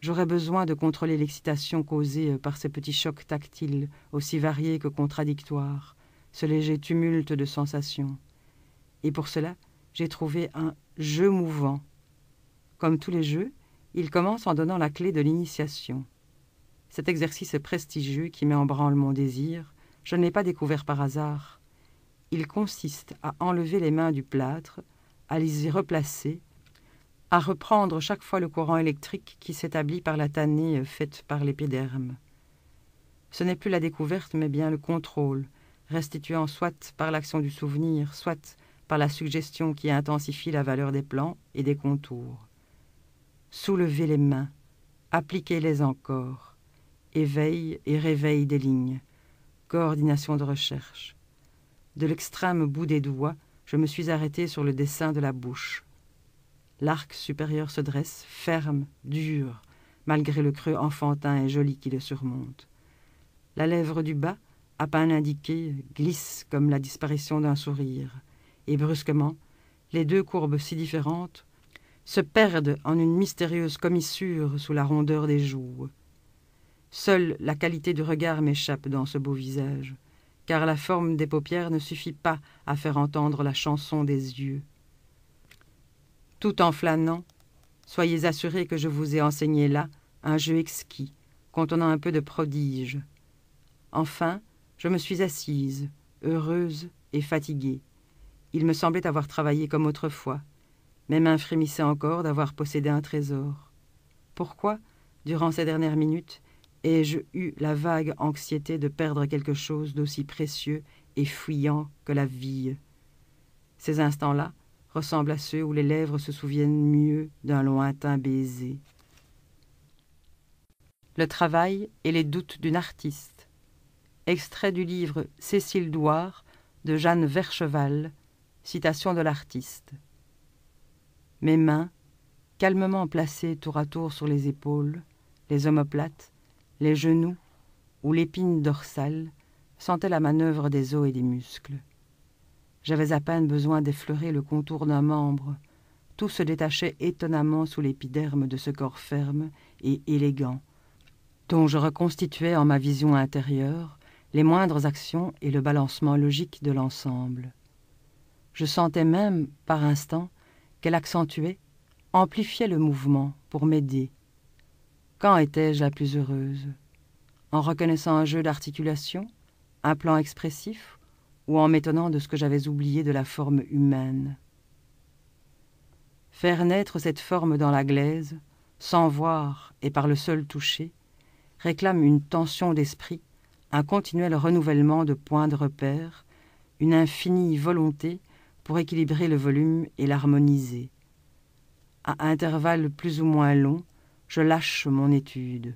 J'aurais besoin de contrôler l'excitation causée par ces petits chocs tactiles, aussi variés que contradictoires, ce léger tumulte de sensations. Et pour cela, j'ai trouvé un jeu mouvant. Comme tous les jeux, il commence en donnant la clé de l'initiation. Cet exercice prestigieux qui met en branle mon désir, je ne l'ai pas découvert par hasard. Il consiste à enlever les mains du plâtre, à les y replacer, à reprendre chaque fois le courant électrique qui s'établit par la tannée euh, faite par l'épiderme. Ce n'est plus la découverte, mais bien le contrôle, restituant soit par l'action du souvenir, soit par la suggestion qui intensifie la valeur des plans et des contours. Soulevez les mains, appliquez-les encore, éveille et réveille des lignes, coordination de recherche. De l'extrême bout des doigts, je me suis arrêté sur le dessin de la bouche. L'arc supérieur se dresse, ferme, dur, malgré le creux enfantin et joli qui le surmonte. La lèvre du bas, à peine indiquée, glisse comme la disparition d'un sourire, et brusquement, les deux courbes si différentes se perdent en une mystérieuse commissure sous la rondeur des joues. Seule la qualité du regard m'échappe dans ce beau visage car la forme des paupières ne suffit pas à faire entendre la chanson des yeux. Tout en flânant, soyez assurés que je vous ai enseigné là un jeu exquis, contenant un peu de prodige. Enfin, je me suis assise, heureuse et fatiguée. Il me semblait avoir travaillé comme autrefois. Mes mains frémissaient encore d'avoir possédé un trésor. Pourquoi, durant ces dernières minutes, et je eus la vague anxiété de perdre quelque chose d'aussi précieux et fuyant que la vie. Ces instants-là ressemblent à ceux où les lèvres se souviennent mieux d'un lointain baiser. Le travail et les doutes d'une artiste. Extrait du livre Cécile Douard de Jeanne Vercheval, citation de l'artiste. Mes mains, calmement placées tour à tour sur les épaules, les omoplates, les genoux, ou l'épine dorsale sentaient la manœuvre des os et des muscles. J'avais à peine besoin d'effleurer le contour d'un membre. Tout se détachait étonnamment sous l'épiderme de ce corps ferme et élégant, dont je reconstituais en ma vision intérieure les moindres actions et le balancement logique de l'ensemble. Je sentais même, par instant, qu'elle accentuait, amplifiait le mouvement pour m'aider, quand étais-je la plus heureuse En reconnaissant un jeu d'articulation, un plan expressif, ou en m'étonnant de ce que j'avais oublié de la forme humaine Faire naître cette forme dans la glaise, sans voir et par le seul toucher, réclame une tension d'esprit, un continuel renouvellement de points de repère, une infinie volonté pour équilibrer le volume et l'harmoniser. À intervalles plus ou moins longs, je lâche mon étude.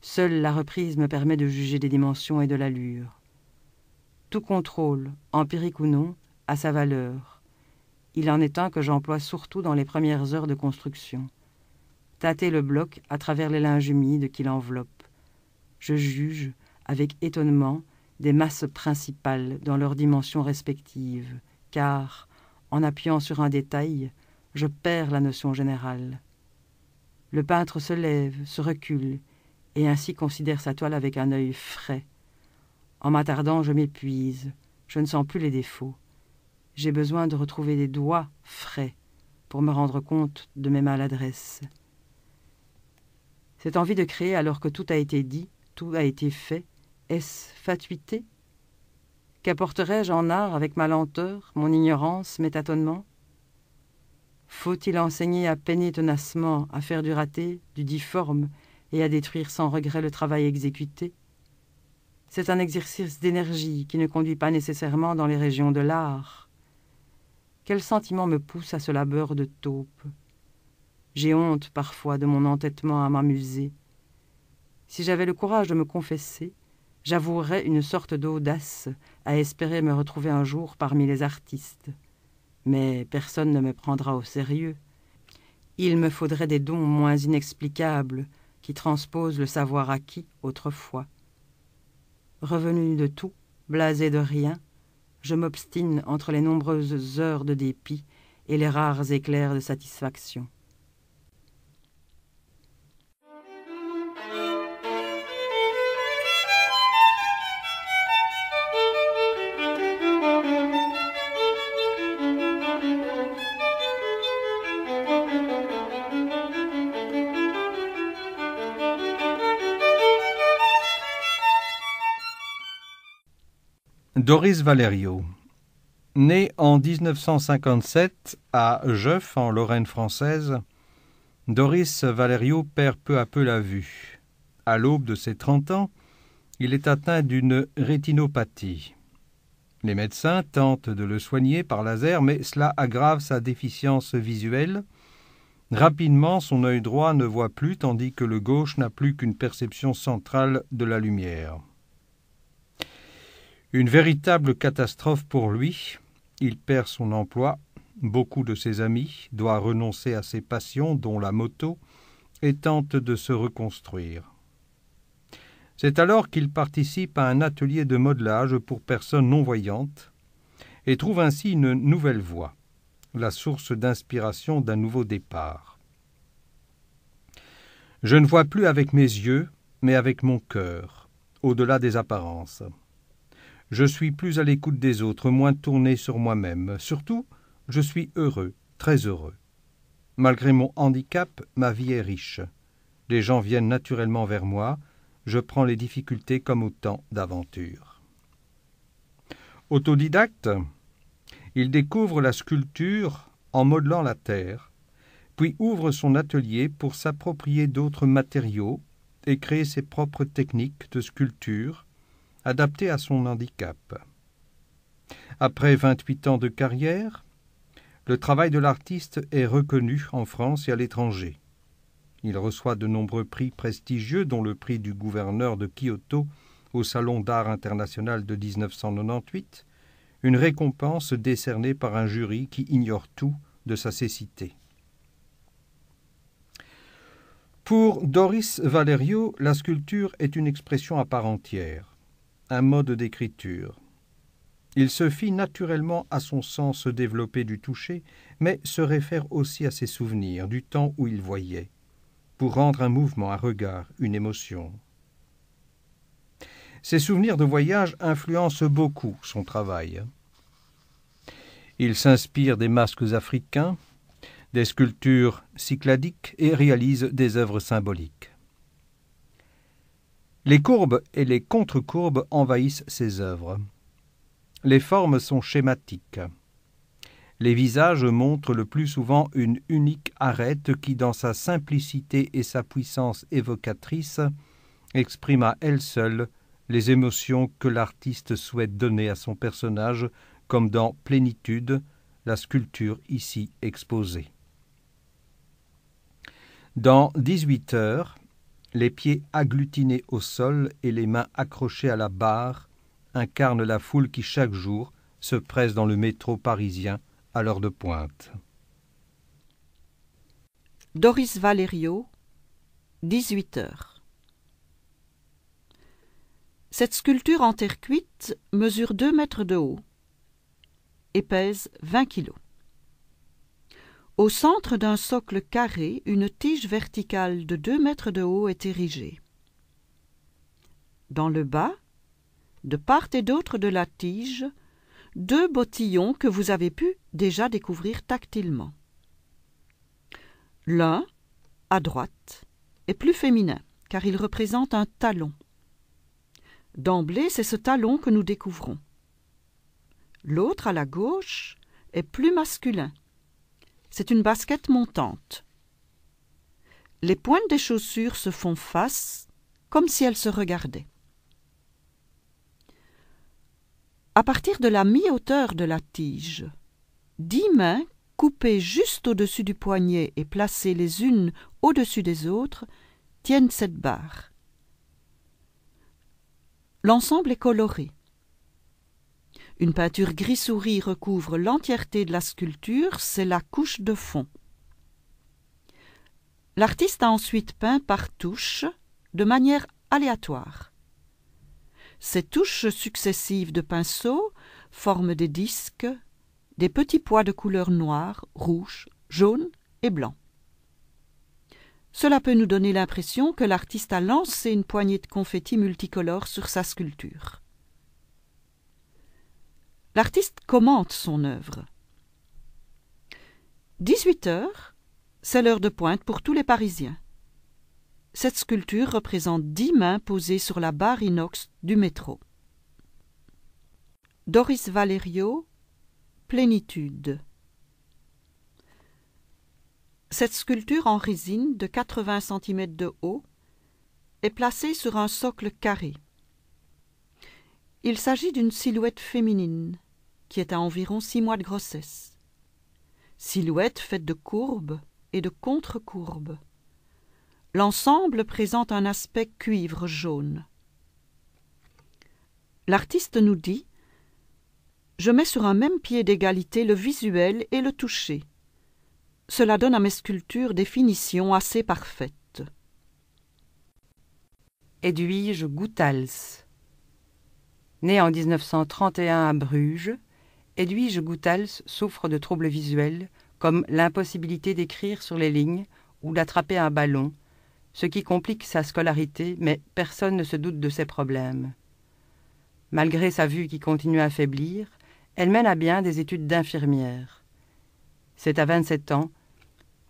Seule la reprise me permet de juger des dimensions et de l'allure. Tout contrôle, empirique ou non, a sa valeur. Il en est un que j'emploie surtout dans les premières heures de construction. Tâter le bloc à travers les linges humides qui l'enveloppent. Je juge, avec étonnement, des masses principales dans leurs dimensions respectives, car, en appuyant sur un détail, je perds la notion générale. Le peintre se lève, se recule, et ainsi considère sa toile avec un œil frais. En m'attardant, je m'épuise, je ne sens plus les défauts. J'ai besoin de retrouver des doigts frais pour me rendre compte de mes maladresses. Cette envie de créer alors que tout a été dit, tout a été fait, est-ce fatuité quapporterai je en art avec ma lenteur, mon ignorance, mes tâtonnements faut-il enseigner à peiner tenacement, à faire du raté, du difforme, et à détruire sans regret le travail exécuté C'est un exercice d'énergie qui ne conduit pas nécessairement dans les régions de l'art. Quel sentiment me pousse à ce labeur de taupe J'ai honte parfois de mon entêtement à m'amuser. Si j'avais le courage de me confesser, j'avouerais une sorte d'audace à espérer me retrouver un jour parmi les artistes mais personne ne me prendra au sérieux. Il me faudrait des dons moins inexplicables qui transposent le savoir acquis autrefois. Revenu de tout, blasé de rien, je m'obstine entre les nombreuses heures de dépit et les rares éclairs de satisfaction. Doris Valerio. Né en 1957 à Jeuf en Lorraine française, Doris Valerio perd peu à peu la vue. À l'aube de ses 30 ans, il est atteint d'une rétinopathie. Les médecins tentent de le soigner par laser, mais cela aggrave sa déficience visuelle. Rapidement, son œil droit ne voit plus, tandis que le gauche n'a plus qu'une perception centrale de la lumière. Une véritable catastrophe pour lui. Il perd son emploi, beaucoup de ses amis, doit renoncer à ses passions, dont la moto, et tente de se reconstruire. C'est alors qu'il participe à un atelier de modelage pour personnes non-voyantes et trouve ainsi une nouvelle voie, la source d'inspiration d'un nouveau départ. Je ne vois plus avec mes yeux, mais avec mon cœur, au-delà des apparences. Je suis plus à l'écoute des autres, moins tourné sur moi-même. Surtout, je suis heureux, très heureux. Malgré mon handicap, ma vie est riche. Les gens viennent naturellement vers moi, je prends les difficultés comme autant d'aventures. Autodidacte, il découvre la sculpture en modelant la terre, puis ouvre son atelier pour s'approprier d'autres matériaux et créer ses propres techniques de sculpture, adapté à son handicap. Après 28 ans de carrière, le travail de l'artiste est reconnu en France et à l'étranger. Il reçoit de nombreux prix prestigieux, dont le prix du gouverneur de Kyoto au Salon d'art international de 1998, une récompense décernée par un jury qui ignore tout de sa cécité. Pour Doris Valerio, la sculpture est une expression à part entière un mode d'écriture. Il se fit naturellement à son sens développé du toucher, mais se réfère aussi à ses souvenirs du temps où il voyait, pour rendre un mouvement, un regard, une émotion. Ses souvenirs de voyage influencent beaucoup son travail. Il s'inspire des masques africains, des sculptures cycladiques et réalise des œuvres symboliques. Les courbes et les contre-courbes envahissent ses œuvres. Les formes sont schématiques. Les visages montrent le plus souvent une unique arête qui, dans sa simplicité et sa puissance évocatrice, exprime à elle seule les émotions que l'artiste souhaite donner à son personnage, comme dans Plénitude, la sculpture ici exposée. Dans 18 heures, les pieds agglutinés au sol et les mains accrochées à la barre, incarnent la foule qui chaque jour se presse dans le métro parisien à l'heure de pointe. Doris Valerio, 18 heures. Cette sculpture en terre cuite mesure 2 mètres de haut et pèse 20 kilos. Au centre d'un socle carré, une tige verticale de deux mètres de haut est érigée. Dans le bas, de part et d'autre de la tige, deux bottillons que vous avez pu déjà découvrir tactilement. L'un, à droite, est plus féminin, car il représente un talon. D'emblée, c'est ce talon que nous découvrons. L'autre, à la gauche, est plus masculin, c'est une basket montante. Les pointes des chaussures se font face comme si elles se regardaient. À partir de la mi-hauteur de la tige, dix mains coupées juste au-dessus du poignet et placées les unes au-dessus des autres tiennent cette barre. L'ensemble est coloré. Une peinture gris-souris recouvre l'entièreté de la sculpture, c'est la couche de fond. L'artiste a ensuite peint par touches, de manière aléatoire. Ces touches successives de pinceaux forment des disques, des petits pois de couleur noire, rouge, jaune et blanc. Cela peut nous donner l'impression que l'artiste a lancé une poignée de confettis multicolores sur sa sculpture. L'artiste commente son œuvre. 18 heures, c'est l'heure de pointe pour tous les Parisiens. Cette sculpture représente dix mains posées sur la barre inox du métro. Doris Valerio, Plénitude. Cette sculpture en résine de 80 cm de haut est placée sur un socle carré. Il s'agit d'une silhouette féminine qui est à environ six mois de grossesse. Silhouette faite de courbes et de contre-courbes. L'ensemble présente un aspect cuivre jaune. L'artiste nous dit Je mets sur un même pied d'égalité le visuel et le toucher. Cela donne à mes sculptures des finitions assez parfaites. Edwige Goutals né en 1931 à Bruges, Edwige Goutals souffre de troubles visuels, comme l'impossibilité d'écrire sur les lignes ou d'attraper un ballon, ce qui complique sa scolarité, mais personne ne se doute de ses problèmes. Malgré sa vue qui continue à faiblir, elle mène à bien des études d'infirmière. C'est à 27 ans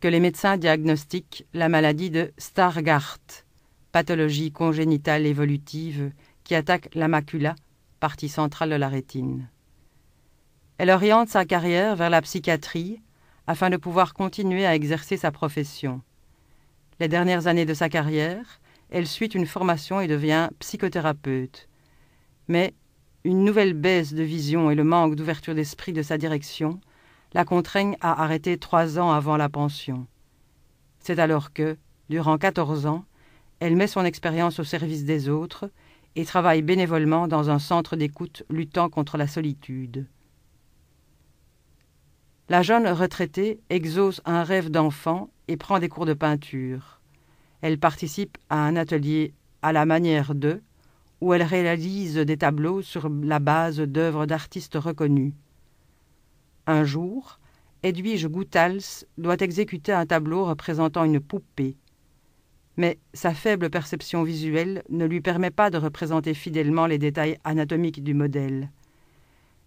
que les médecins diagnostiquent la maladie de Stargardt, pathologie congénitale évolutive qui attaque la macula, partie centrale de la rétine elle oriente sa carrière vers la psychiatrie afin de pouvoir continuer à exercer sa profession. Les dernières années de sa carrière, elle suit une formation et devient psychothérapeute. Mais une nouvelle baisse de vision et le manque d'ouverture d'esprit de sa direction la contraignent à arrêter trois ans avant la pension. C'est alors que, durant quatorze ans, elle met son expérience au service des autres et travaille bénévolement dans un centre d'écoute luttant contre la solitude. La jeune retraitée exauce un rêve d'enfant et prend des cours de peinture. Elle participe à un atelier à la manière de, où elle réalise des tableaux sur la base d'œuvres d'artistes reconnus. Un jour, Edwige Goutals doit exécuter un tableau représentant une poupée. Mais sa faible perception visuelle ne lui permet pas de représenter fidèlement les détails anatomiques du modèle.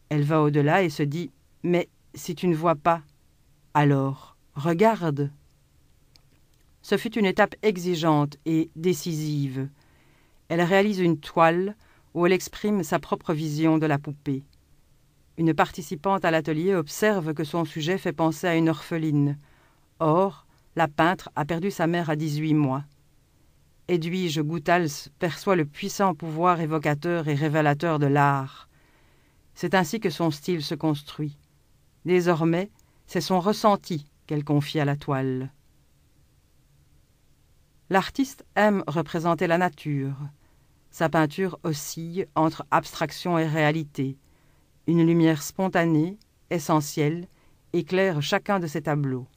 Elle va au-delà et se dit Mais si tu ne vois pas, alors regarde. Ce fut une étape exigeante et décisive. Elle réalise une toile où elle exprime sa propre vision de la poupée. Une participante à l'atelier observe que son sujet fait penser à une orpheline. Or, la peintre a perdu sa mère à dix-huit mois. Edwige Goutals perçoit le puissant pouvoir évocateur et révélateur de l'art. C'est ainsi que son style se construit. Désormais, c'est son ressenti qu'elle confie à la toile. L'artiste aime représenter la nature. Sa peinture oscille entre abstraction et réalité. Une lumière spontanée, essentielle, éclaire chacun de ses tableaux.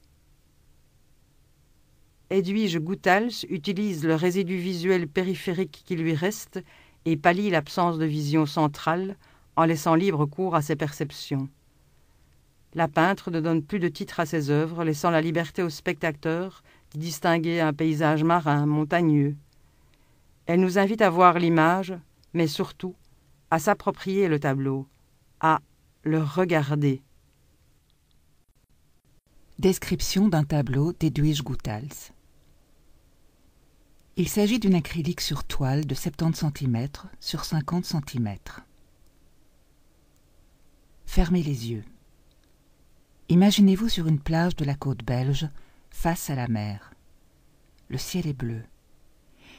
Edwige Goutals utilise le résidu visuel périphérique qui lui reste et pallie l'absence de vision centrale en laissant libre cours à ses perceptions. La peintre ne donne plus de titre à ses œuvres, laissant la liberté au spectateur d'y distinguer un paysage marin, montagneux. Elle nous invite à voir l'image, mais surtout à s'approprier le tableau, à le regarder. Description d'un tableau d'Edwige Goutals. Il s'agit d'une acrylique sur toile de 70 cm sur 50 cm. Fermez les yeux. Imaginez-vous sur une plage de la côte belge, face à la mer. Le ciel est bleu.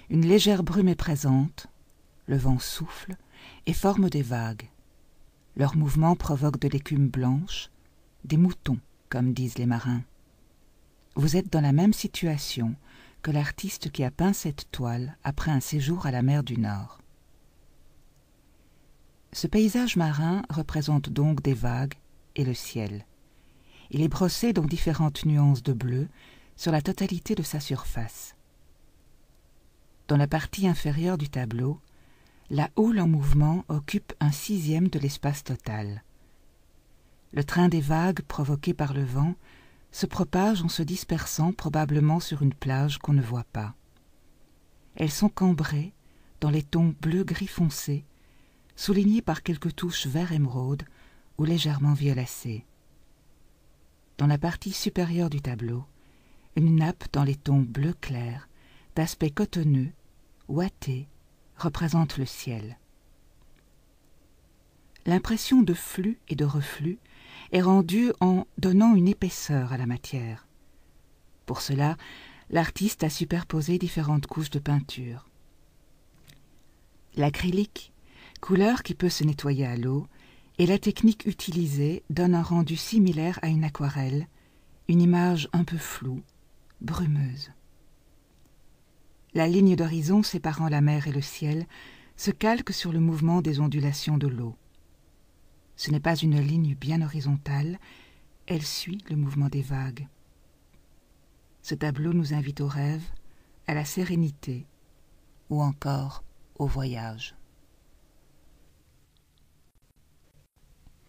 Une légère brume est présente, le vent souffle et forme des vagues. Leur mouvement provoque de l'écume blanche, des moutons, comme disent les marins. Vous êtes dans la même situation que l'artiste qui a peint cette toile après un séjour à la mer du Nord. Ce paysage marin représente donc des vagues et le ciel. Il est brossé dans différentes nuances de bleu sur la totalité de sa surface. Dans la partie inférieure du tableau, la houle en mouvement occupe un sixième de l'espace total. Le train des vagues provoquées par le vent se propage en se dispersant probablement sur une plage qu'on ne voit pas. Elles sont cambrées dans les tons bleu gris foncé, soulignés par quelques touches vert émeraude ou légèrement violacées dans la partie supérieure du tableau, une nappe dans les tons bleu clair, d'aspect cotonneux, ouaté, représente le ciel. L'impression de flux et de reflux est rendue en donnant une épaisseur à la matière. Pour cela, l'artiste a superposé différentes couches de peinture. L'acrylique, couleur qui peut se nettoyer à l'eau, et la technique utilisée donne un rendu similaire à une aquarelle, une image un peu floue, brumeuse. La ligne d'horizon séparant la mer et le ciel se calque sur le mouvement des ondulations de l'eau. Ce n'est pas une ligne bien horizontale, elle suit le mouvement des vagues. Ce tableau nous invite au rêve, à la sérénité ou encore au voyage.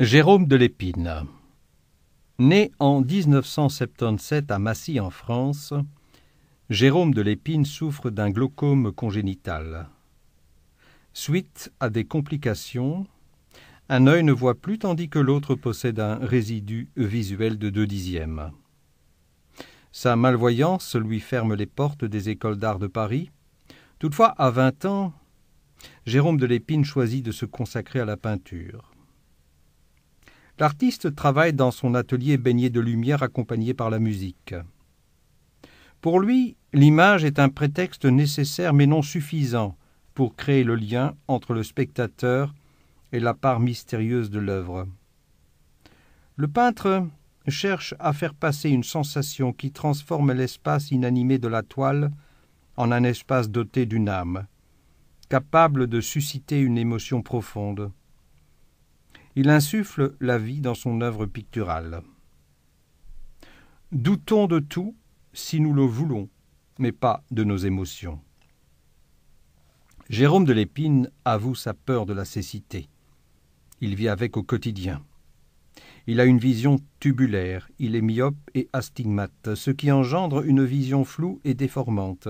Jérôme de Lépine Né en 1977 à Massy en France, Jérôme de Lépine souffre d'un glaucome congénital. Suite à des complications, un œil ne voit plus tandis que l'autre possède un résidu visuel de deux dixièmes. Sa malvoyance lui ferme les portes des écoles d'art de Paris. Toutefois, à vingt ans, Jérôme de Lépine choisit de se consacrer à la peinture. L'artiste travaille dans son atelier baigné de lumière accompagné par la musique. Pour lui, l'image est un prétexte nécessaire mais non suffisant pour créer le lien entre le spectateur et la part mystérieuse de l'œuvre. Le peintre cherche à faire passer une sensation qui transforme l'espace inanimé de la toile en un espace doté d'une âme, capable de susciter une émotion profonde il insuffle la vie dans son œuvre picturale. Doutons de tout si nous le voulons, mais pas de nos émotions. Jérôme de l'Épine avoue sa peur de la cécité. Il vit avec au quotidien. Il a une vision tubulaire, il est myope et astigmate, ce qui engendre une vision floue et déformante.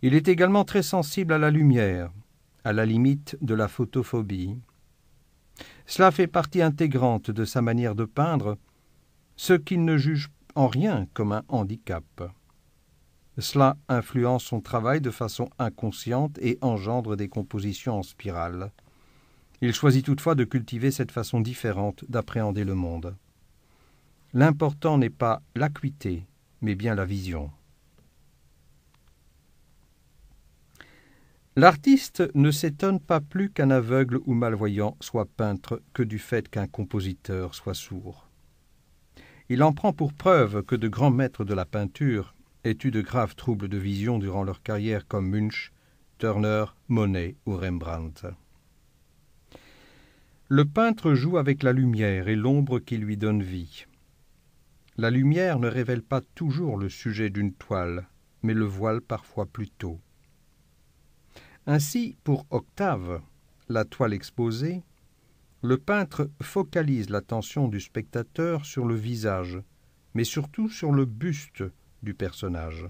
Il est également très sensible à la lumière, à la limite de la photophobie. Cela fait partie intégrante de sa manière de peindre, ce qu'il ne juge en rien comme un handicap. Cela influence son travail de façon inconsciente et engendre des compositions en spirale. Il choisit toutefois de cultiver cette façon différente d'appréhender le monde. L'important n'est pas l'acuité, mais bien la vision. L'artiste ne s'étonne pas plus qu'un aveugle ou malvoyant soit peintre que du fait qu'un compositeur soit sourd. Il en prend pour preuve que de grands maîtres de la peinture aient eu de graves troubles de vision durant leur carrière comme Munch, Turner, Monet ou Rembrandt. Le peintre joue avec la lumière et l'ombre qui lui donne vie. La lumière ne révèle pas toujours le sujet d'une toile, mais le voile parfois plus tôt. Ainsi, pour Octave, la toile exposée, le peintre focalise l'attention du spectateur sur le visage, mais surtout sur le buste du personnage.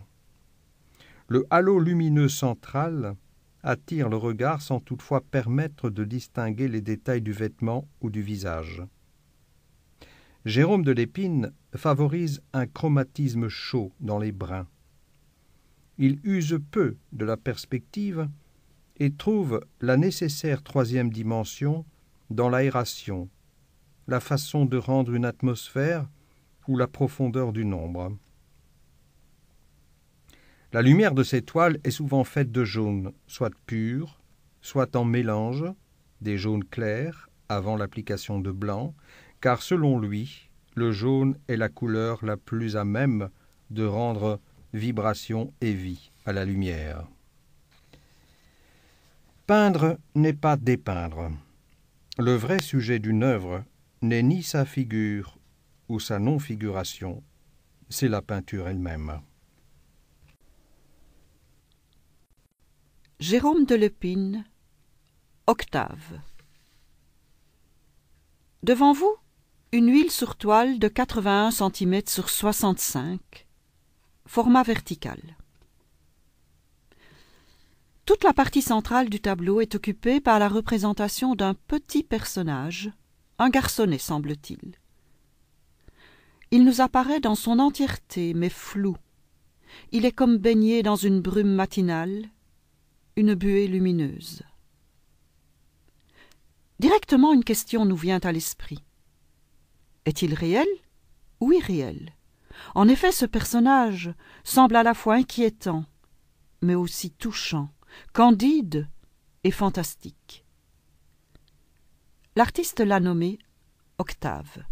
Le halo lumineux central attire le regard sans toutefois permettre de distinguer les détails du vêtement ou du visage. Jérôme de Lépine favorise un chromatisme chaud dans les brins. Il use peu de la perspective et trouve la nécessaire troisième dimension dans l'aération, la façon de rendre une atmosphère ou la profondeur du nombre. La lumière de ces toiles est souvent faite de jaune, soit pur, soit en mélange, des jaunes clairs, avant l'application de blanc, car selon lui, le jaune est la couleur la plus à même de rendre vibration et vie à la lumière. Peindre n'est pas dépeindre. Le vrai sujet d'une œuvre n'est ni sa figure ou sa non-figuration, c'est la peinture elle-même. Jérôme de Lepine, Octave. Devant vous, une huile sur toile de 81 cm sur 65, format vertical. Toute la partie centrale du tableau est occupée par la représentation d'un petit personnage, un garçonnet semble-t-il. Il nous apparaît dans son entièreté, mais flou. Il est comme baigné dans une brume matinale, une buée lumineuse. Directement une question nous vient à l'esprit. Est-il réel ou irréel En effet, ce personnage semble à la fois inquiétant, mais aussi touchant, candide et fantastique. L'artiste l'a nommé Octave.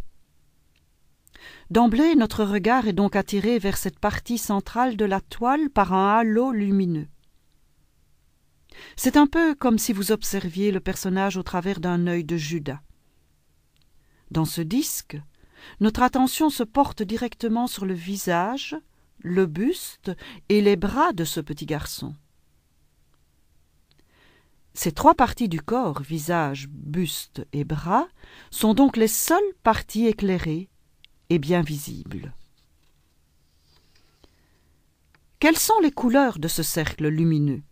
D'emblée, notre regard est donc attiré vers cette partie centrale de la toile par un halo lumineux. C'est un peu comme si vous observiez le personnage au travers d'un œil de Judas. Dans ce disque, notre attention se porte directement sur le visage, le buste et les bras de ce petit garçon. Ces trois parties du corps, visage, buste et bras, sont donc les seules parties éclairées et bien visibles. Quelles sont les couleurs de ce cercle lumineux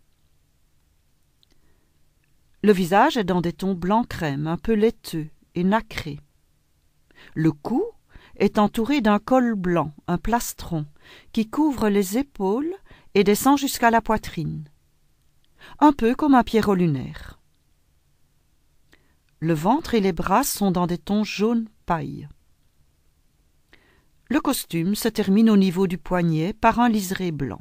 Le visage est dans des tons blanc crème, un peu laiteux et nacré. Le cou est entouré d'un col blanc, un plastron, qui couvre les épaules et descend jusqu'à la poitrine un peu comme un pierrot lunaire. Le ventre et les bras sont dans des tons jaune paille. Le costume se termine au niveau du poignet par un liseré blanc.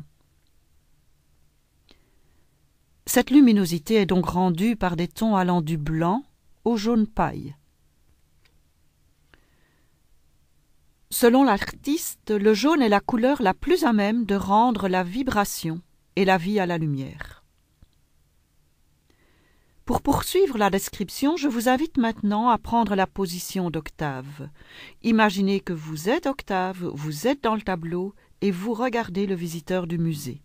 Cette luminosité est donc rendue par des tons allant du blanc au jaune paille. Selon l'artiste, le jaune est la couleur la plus à même de rendre la vibration et la vie à la lumière. Pour poursuivre la description, je vous invite maintenant à prendre la position d'octave. Imaginez que vous êtes octave, vous êtes dans le tableau et vous regardez le visiteur du musée.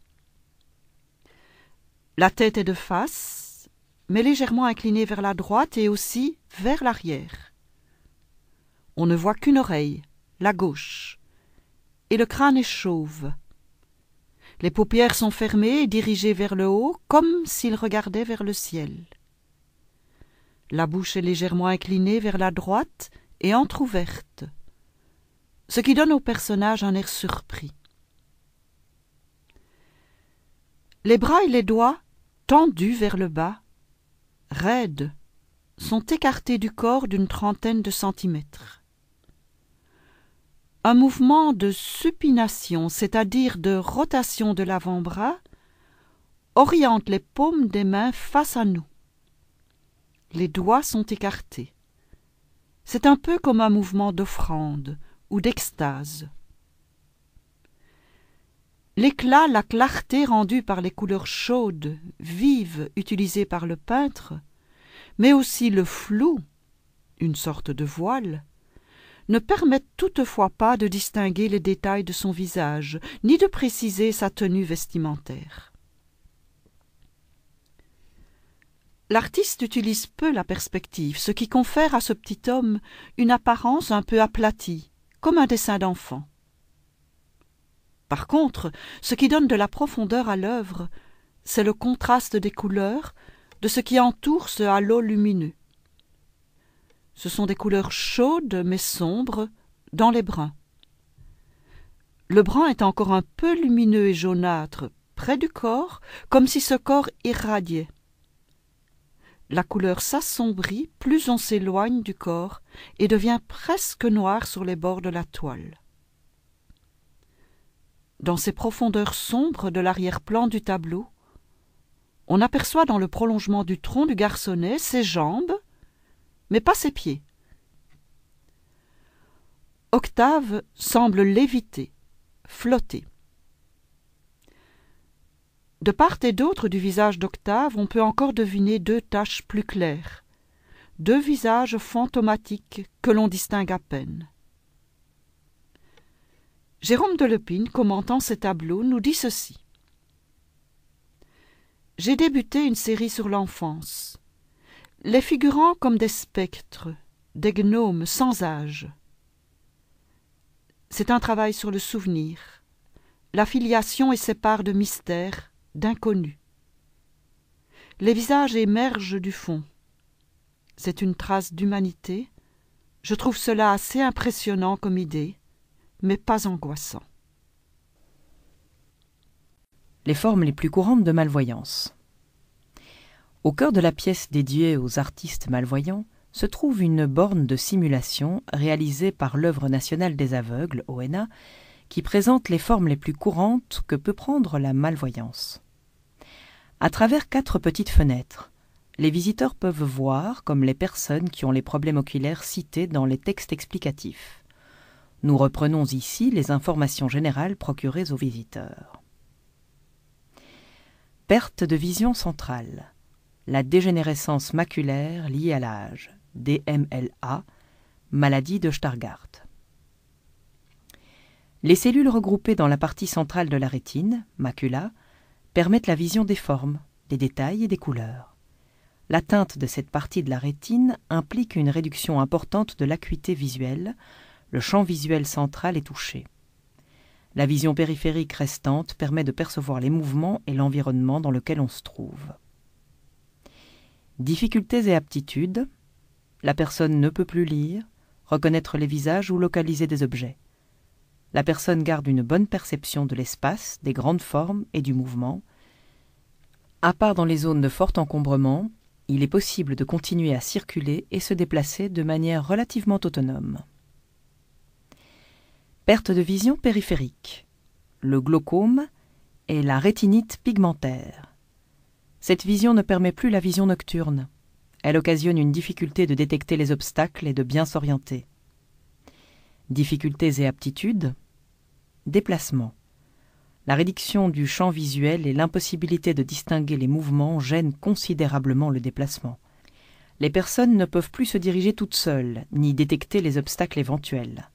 La tête est de face, mais légèrement inclinée vers la droite et aussi vers l'arrière. On ne voit qu'une oreille, la gauche, et le crâne est chauve. Les paupières sont fermées et dirigées vers le haut comme s'il regardait vers le ciel la bouche est légèrement inclinée vers la droite et entr'ouverte, ce qui donne au personnage un air surpris. Les bras et les doigts, tendus vers le bas, raides, sont écartés du corps d'une trentaine de centimètres. Un mouvement de supination, c'est-à-dire de rotation de l'avant-bras, oriente les paumes des mains face à nous les doigts sont écartés. C'est un peu comme un mouvement d'offrande ou d'extase. L'éclat, la clarté rendue par les couleurs chaudes, vives, utilisées par le peintre, mais aussi le flou, une sorte de voile, ne permettent toutefois pas de distinguer les détails de son visage, ni de préciser sa tenue vestimentaire. L'artiste utilise peu la perspective, ce qui confère à ce petit homme une apparence un peu aplatie, comme un dessin d'enfant. Par contre, ce qui donne de la profondeur à l'œuvre, c'est le contraste des couleurs, de ce qui entoure ce halo lumineux. Ce sont des couleurs chaudes mais sombres dans les bruns. Le brun est encore un peu lumineux et jaunâtre, près du corps, comme si ce corps irradiait la couleur s'assombrit plus on s'éloigne du corps et devient presque noire sur les bords de la toile. Dans ces profondeurs sombres de l'arrière-plan du tableau, on aperçoit dans le prolongement du tronc du garçonnet ses jambes, mais pas ses pieds. Octave semble léviter, flotter. De part et d'autre du visage d'Octave, on peut encore deviner deux taches plus claires, deux visages fantomatiques que l'on distingue à peine. Jérôme de Lepine, commentant ces tableaux, nous dit ceci. J'ai débuté une série sur l'enfance, les figurant comme des spectres, des gnomes sans âge. C'est un travail sur le souvenir, la filiation et ses parts de mystère, D'inconnu. Les visages émergent du fond. C'est une trace d'humanité. Je trouve cela assez impressionnant comme idée, mais pas angoissant. Les formes les plus courantes de malvoyance. Au cœur de la pièce dédiée aux artistes malvoyants se trouve une borne de simulation réalisée par l'œuvre nationale des aveugles, ONA, qui présente les formes les plus courantes que peut prendre la malvoyance à travers quatre petites fenêtres. Les visiteurs peuvent voir comme les personnes qui ont les problèmes oculaires cités dans les textes explicatifs. Nous reprenons ici les informations générales procurées aux visiteurs. Perte de vision centrale. La dégénérescence maculaire liée à l'âge, DMLA, maladie de Stargardt. Les cellules regroupées dans la partie centrale de la rétine, macula, permettent la vision des formes, des détails et des couleurs. L'atteinte de cette partie de la rétine implique une réduction importante de l'acuité visuelle, le champ visuel central est touché. La vision périphérique restante permet de percevoir les mouvements et l'environnement dans lequel on se trouve. Difficultés et aptitudes. La personne ne peut plus lire, reconnaître les visages ou localiser des objets la personne garde une bonne perception de l'espace, des grandes formes et du mouvement. À part dans les zones de fort encombrement, il est possible de continuer à circuler et se déplacer de manière relativement autonome. Perte de vision périphérique. Le glaucome et la rétinite pigmentaire. Cette vision ne permet plus la vision nocturne. Elle occasionne une difficulté de détecter les obstacles et de bien s'orienter. Difficultés et aptitudes. Déplacement. La réduction du champ visuel et l'impossibilité de distinguer les mouvements gênent considérablement le déplacement. Les personnes ne peuvent plus se diriger toutes seules, ni détecter les obstacles éventuels.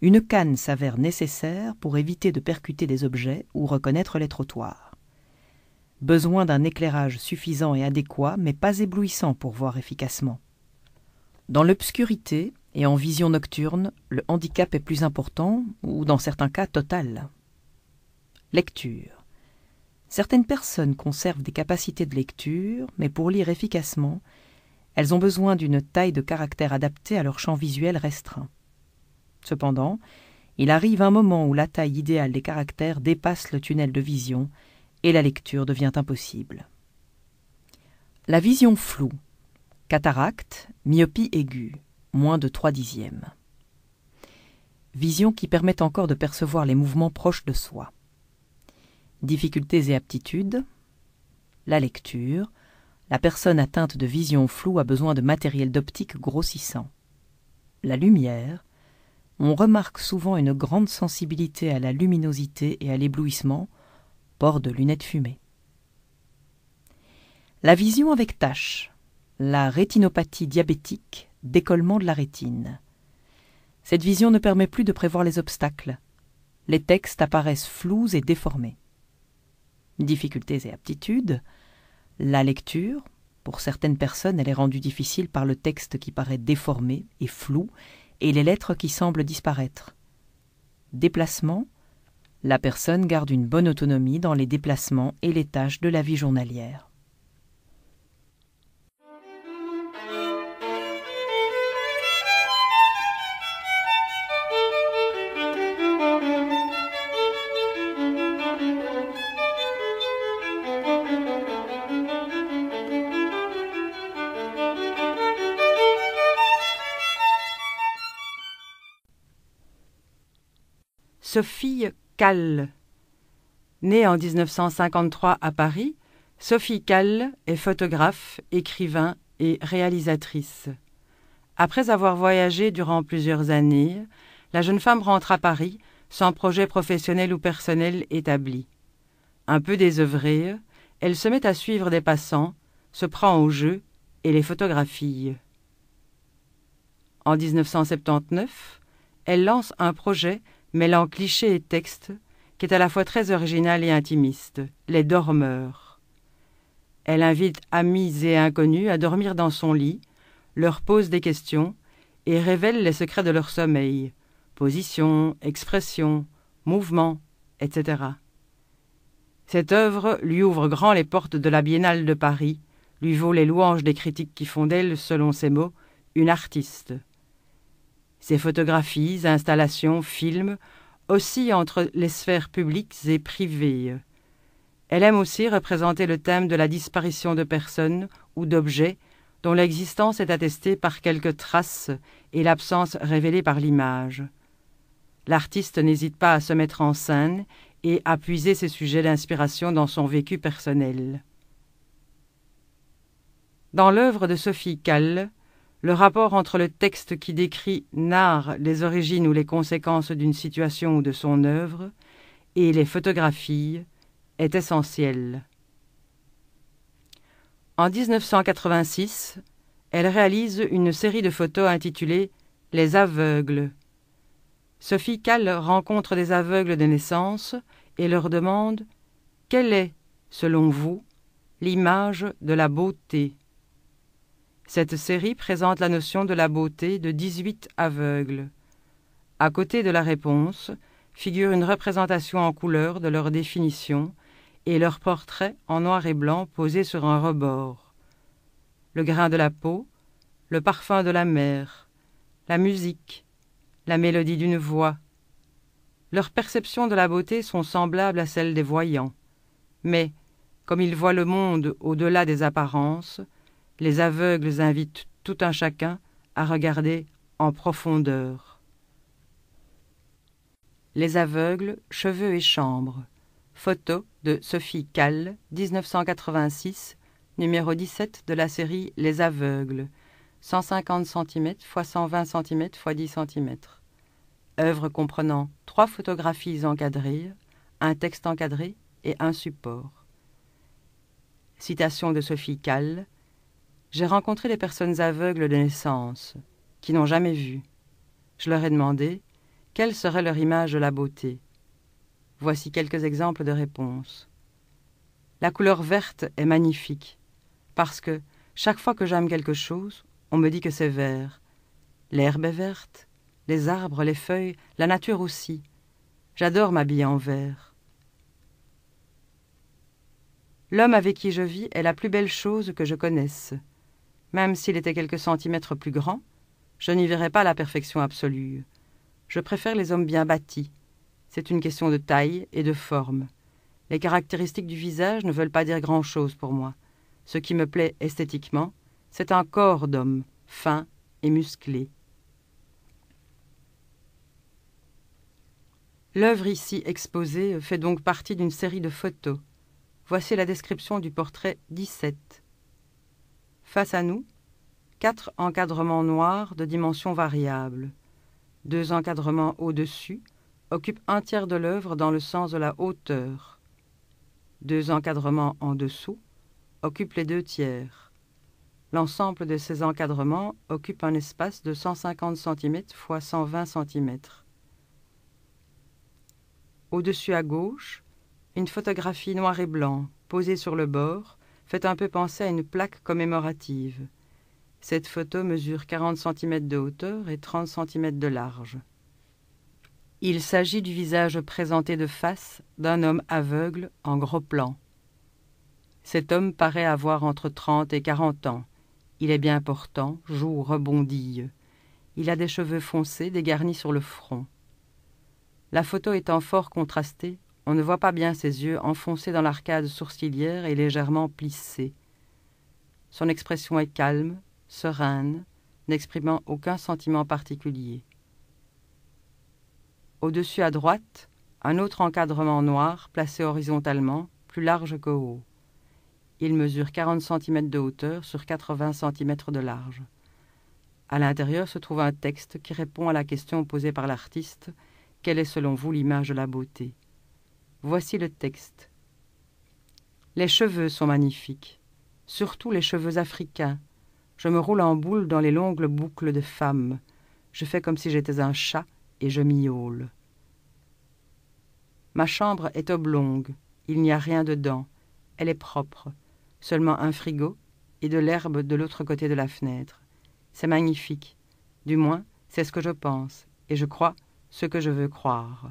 Une canne s'avère nécessaire pour éviter de percuter des objets ou reconnaître les trottoirs. Besoin d'un éclairage suffisant et adéquat, mais pas éblouissant pour voir efficacement. Dans l'obscurité et en vision nocturne, le handicap est plus important, ou dans certains cas total. Lecture. Certaines personnes conservent des capacités de lecture, mais pour lire efficacement, elles ont besoin d'une taille de caractère adaptée à leur champ visuel restreint. Cependant, il arrive un moment où la taille idéale des caractères dépasse le tunnel de vision et la lecture devient impossible. La vision floue Cataracte, myopie aiguë, moins de 3 dixièmes. Vision qui permet encore de percevoir les mouvements proches de soi. Difficultés et aptitudes. La lecture. La personne atteinte de vision floue a besoin de matériel d'optique grossissant. La lumière. On remarque souvent une grande sensibilité à la luminosité et à l'éblouissement, port de lunettes fumées. La vision avec tâche la rétinopathie diabétique d'écollement de la rétine. Cette vision ne permet plus de prévoir les obstacles. Les textes apparaissent flous et déformés. Difficultés et aptitudes. La lecture, pour certaines personnes, elle est rendue difficile par le texte qui paraît déformé et flou et les lettres qui semblent disparaître. Déplacement. La personne garde une bonne autonomie dans les déplacements et les tâches de la vie journalière. Sophie Calle. Née en 1953 à Paris, Sophie Calle est photographe, écrivain et réalisatrice. Après avoir voyagé durant plusieurs années, la jeune femme rentre à Paris sans projet professionnel ou personnel établi. Un peu désœuvrée, elle se met à suivre des passants, se prend au jeu et les photographie. En 1979, elle lance un projet mêlant clichés et textes, qui est à la fois très original et intimiste, Les Dormeurs. Elle invite amis et inconnus à dormir dans son lit, leur pose des questions et révèle les secrets de leur sommeil, position, expression, mouvement, etc. Cette œuvre lui ouvre grand les portes de la Biennale de Paris, lui vaut les louanges des critiques qui font d'elle, selon ses mots, une artiste. Ses photographies, installations, films oscillent entre les sphères publiques et privées. Elle aime aussi représenter le thème de la disparition de personnes ou d'objets dont l'existence est attestée par quelques traces et l'absence révélée par l'image. L'artiste n'hésite pas à se mettre en scène et à puiser ses sujets d'inspiration dans son vécu personnel. Dans l'œuvre de Sophie Calle. Le rapport entre le texte qui décrit, narre les origines ou les conséquences d'une situation ou de son œuvre et les photographies est essentiel. En 1986, elle réalise une série de photos intitulée Les aveugles. Sophie Kahl rencontre des aveugles de naissance et leur demande Quelle est, selon vous, l'image de la beauté cette série présente la notion de la beauté de 18 aveugles. À côté de la réponse figure une représentation en couleur de leur définition et leur portrait en noir et blanc posé sur un rebord. Le grain de la peau, le parfum de la mer, la musique, la mélodie d'une voix. Leurs perceptions de la beauté sont semblables à celles des voyants. Mais, comme ils voient le monde au-delà des apparences, les aveugles invitent tout un chacun à regarder en profondeur. Les aveugles, cheveux et chambres. Photo de Sophie Kahl, 1986, numéro 17 de la série Les aveugles, 150 cm x 120 cm x 10 cm. Œuvre comprenant trois photographies encadrées, un texte encadré et un support. Citation de Sophie Kahl, j'ai rencontré des personnes aveugles de naissance, qui n'ont jamais vu. Je leur ai demandé quelle serait leur image de la beauté. Voici quelques exemples de réponses. La couleur verte est magnifique, parce que chaque fois que j'aime quelque chose, on me dit que c'est vert. L'herbe est verte, les arbres, les feuilles, la nature aussi. J'adore m'habiller en vert. L'homme avec qui je vis est la plus belle chose que je connaisse. Même s'il était quelques centimètres plus grand, je n'y verrais pas la perfection absolue. Je préfère les hommes bien bâtis. C'est une question de taille et de forme. Les caractéristiques du visage ne veulent pas dire grand-chose pour moi. Ce qui me plaît esthétiquement, c'est un corps d'homme, fin et musclé. L'œuvre ici exposée fait donc partie d'une série de photos. Voici la description du portrait 17. Face à nous, quatre encadrements noirs de dimensions variables. Deux encadrements au-dessus occupent un tiers de l'œuvre dans le sens de la hauteur. Deux encadrements en dessous occupent les deux tiers. L'ensemble de ces encadrements occupe un espace de 150 cm x 120 cm. Au-dessus à gauche, une photographie noir et blanc posée sur le bord fait un peu penser à une plaque commémorative. Cette photo mesure 40 cm de hauteur et 30 cm de large. Il s'agit du visage présenté de face d'un homme aveugle en gros plan. Cet homme paraît avoir entre 30 et 40 ans. Il est bien portant, joue rebondit. Il a des cheveux foncés dégarnis sur le front. La photo étant fort contrastée, on ne voit pas bien ses yeux enfoncés dans l'arcade sourcilière et légèrement plissés. Son expression est calme, sereine, n'exprimant aucun sentiment particulier. Au-dessus à droite, un autre encadrement noir placé horizontalement, plus large que haut. Il mesure 40 cm de hauteur sur 80 cm de large. À l'intérieur se trouve un texte qui répond à la question posée par l'artiste Quelle est selon vous l'image de la beauté Voici le texte. Les cheveux sont magnifiques, surtout les cheveux africains. Je me roule en boule dans les longues boucles de femme. Je fais comme si j'étais un chat et je miaule. Ma chambre est oblongue, il n'y a rien dedans, elle est propre, seulement un frigo et de l'herbe de l'autre côté de la fenêtre. C'est magnifique, du moins c'est ce que je pense, et je crois ce que je veux croire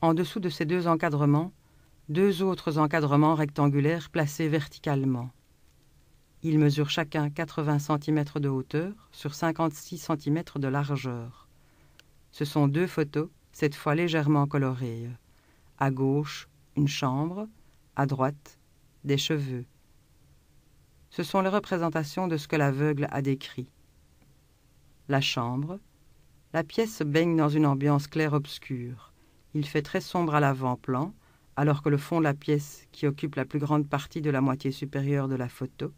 en dessous de ces deux encadrements, deux autres encadrements rectangulaires placés verticalement. Ils mesurent chacun 80 cm de hauteur sur 56 cm de largeur. Ce sont deux photos, cette fois légèrement colorées. À gauche, une chambre, à droite, des cheveux. Ce sont les représentations de ce que l'aveugle a décrit. La chambre, la pièce baigne dans une ambiance claire-obscure. Il fait très sombre à l'avant-plan, alors que le fond de la pièce, qui occupe la plus grande partie de la moitié supérieure de la photo,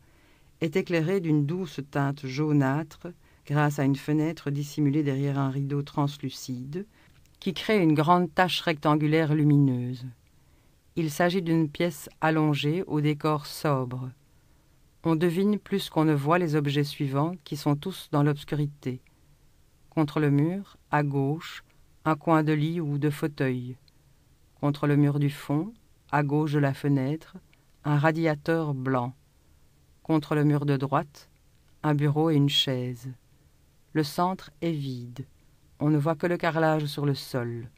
est éclairé d'une douce teinte jaunâtre grâce à une fenêtre dissimulée derrière un rideau translucide qui crée une grande tache rectangulaire lumineuse. Il s'agit d'une pièce allongée au décor sobre. On devine plus qu'on ne voit les objets suivants qui sont tous dans l'obscurité. Contre le mur, à gauche, un coin de lit ou de fauteuil. Contre le mur du fond, à gauche de la fenêtre, un radiateur blanc. Contre le mur de droite, un bureau et une chaise. Le centre est vide. On ne voit que le carrelage sur le sol.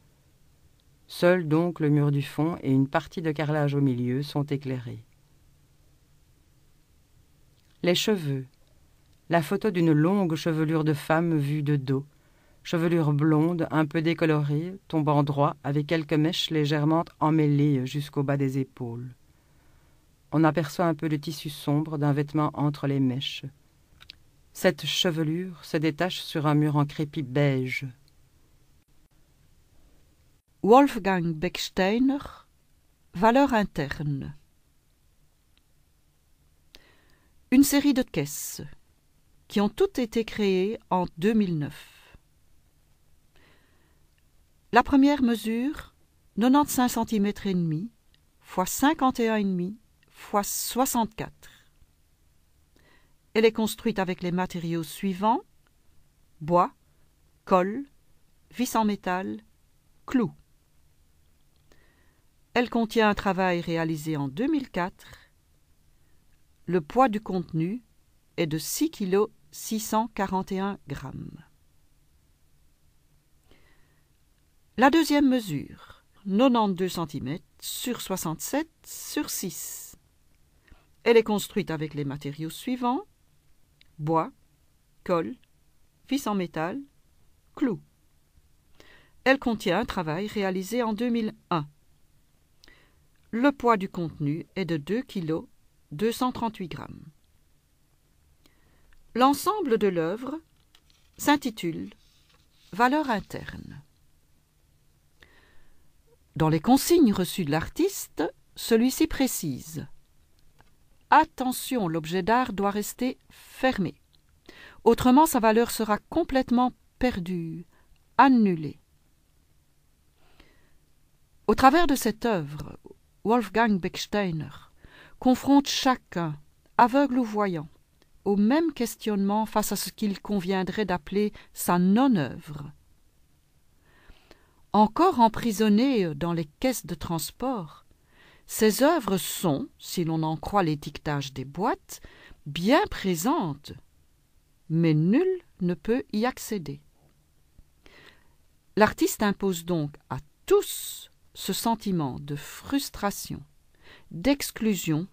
Seul donc le mur du fond et une partie de carrelage au milieu sont éclairés. Les cheveux. La photo d'une longue chevelure de femme vue de dos, chevelure blonde, un peu décolorée, tombant droit, avec quelques mèches légèrement emmêlées jusqu'au bas des épaules. On aperçoit un peu le tissu sombre d'un vêtement entre les mèches. Cette chevelure se détache sur un mur en crépi beige. Wolfgang Becksteiner, Valeur interne. Une série de caisses qui ont toutes été créées en 2009. La première mesure 95 cm et demi fois demi fois 64. Elle est construite avec les matériaux suivants bois, colle, vis en métal, clous. Elle contient un travail réalisé en 2004. Le poids du contenu est de 6 kg 641 grammes. La deuxième mesure, 92 cm sur 67 sur 6. Elle est construite avec les matériaux suivants bois, colle, vis en métal, clous. Elle contient un travail réalisé en 2001. Le poids du contenu est de 2 kg 238 grammes. L'ensemble de l'œuvre s'intitule Valeur interne. Dans les consignes reçues de l'artiste, celui-ci précise Attention, l'objet d'art doit rester fermé. Autrement, sa valeur sera complètement perdue, annulée. Au travers de cette œuvre, Wolfgang Becksteiner confronte chacun, aveugle ou voyant, au même questionnement face à ce qu'il conviendrait d'appeler sa non-œuvre, encore emprisonnées dans les caisses de transport. Ces œuvres sont, si l'on en croit l'étiquetage des boîtes, bien présentes, mais nul ne peut y accéder. L'artiste impose donc à tous ce sentiment de frustration, d'exclusion,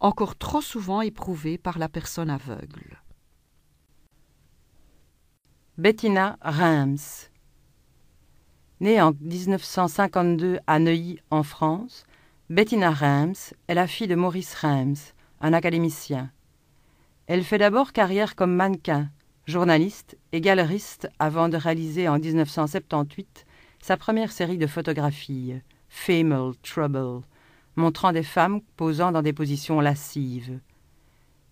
encore trop souvent éprouvé par la personne aveugle. Bettina Reims Née en 1952 à Neuilly, en France, Bettina Reims est la fille de Maurice Reims, un académicien. Elle fait d'abord carrière comme mannequin, journaliste et galeriste avant de réaliser en 1978 sa première série de photographies, Female Trouble, montrant des femmes posant dans des positions lascives.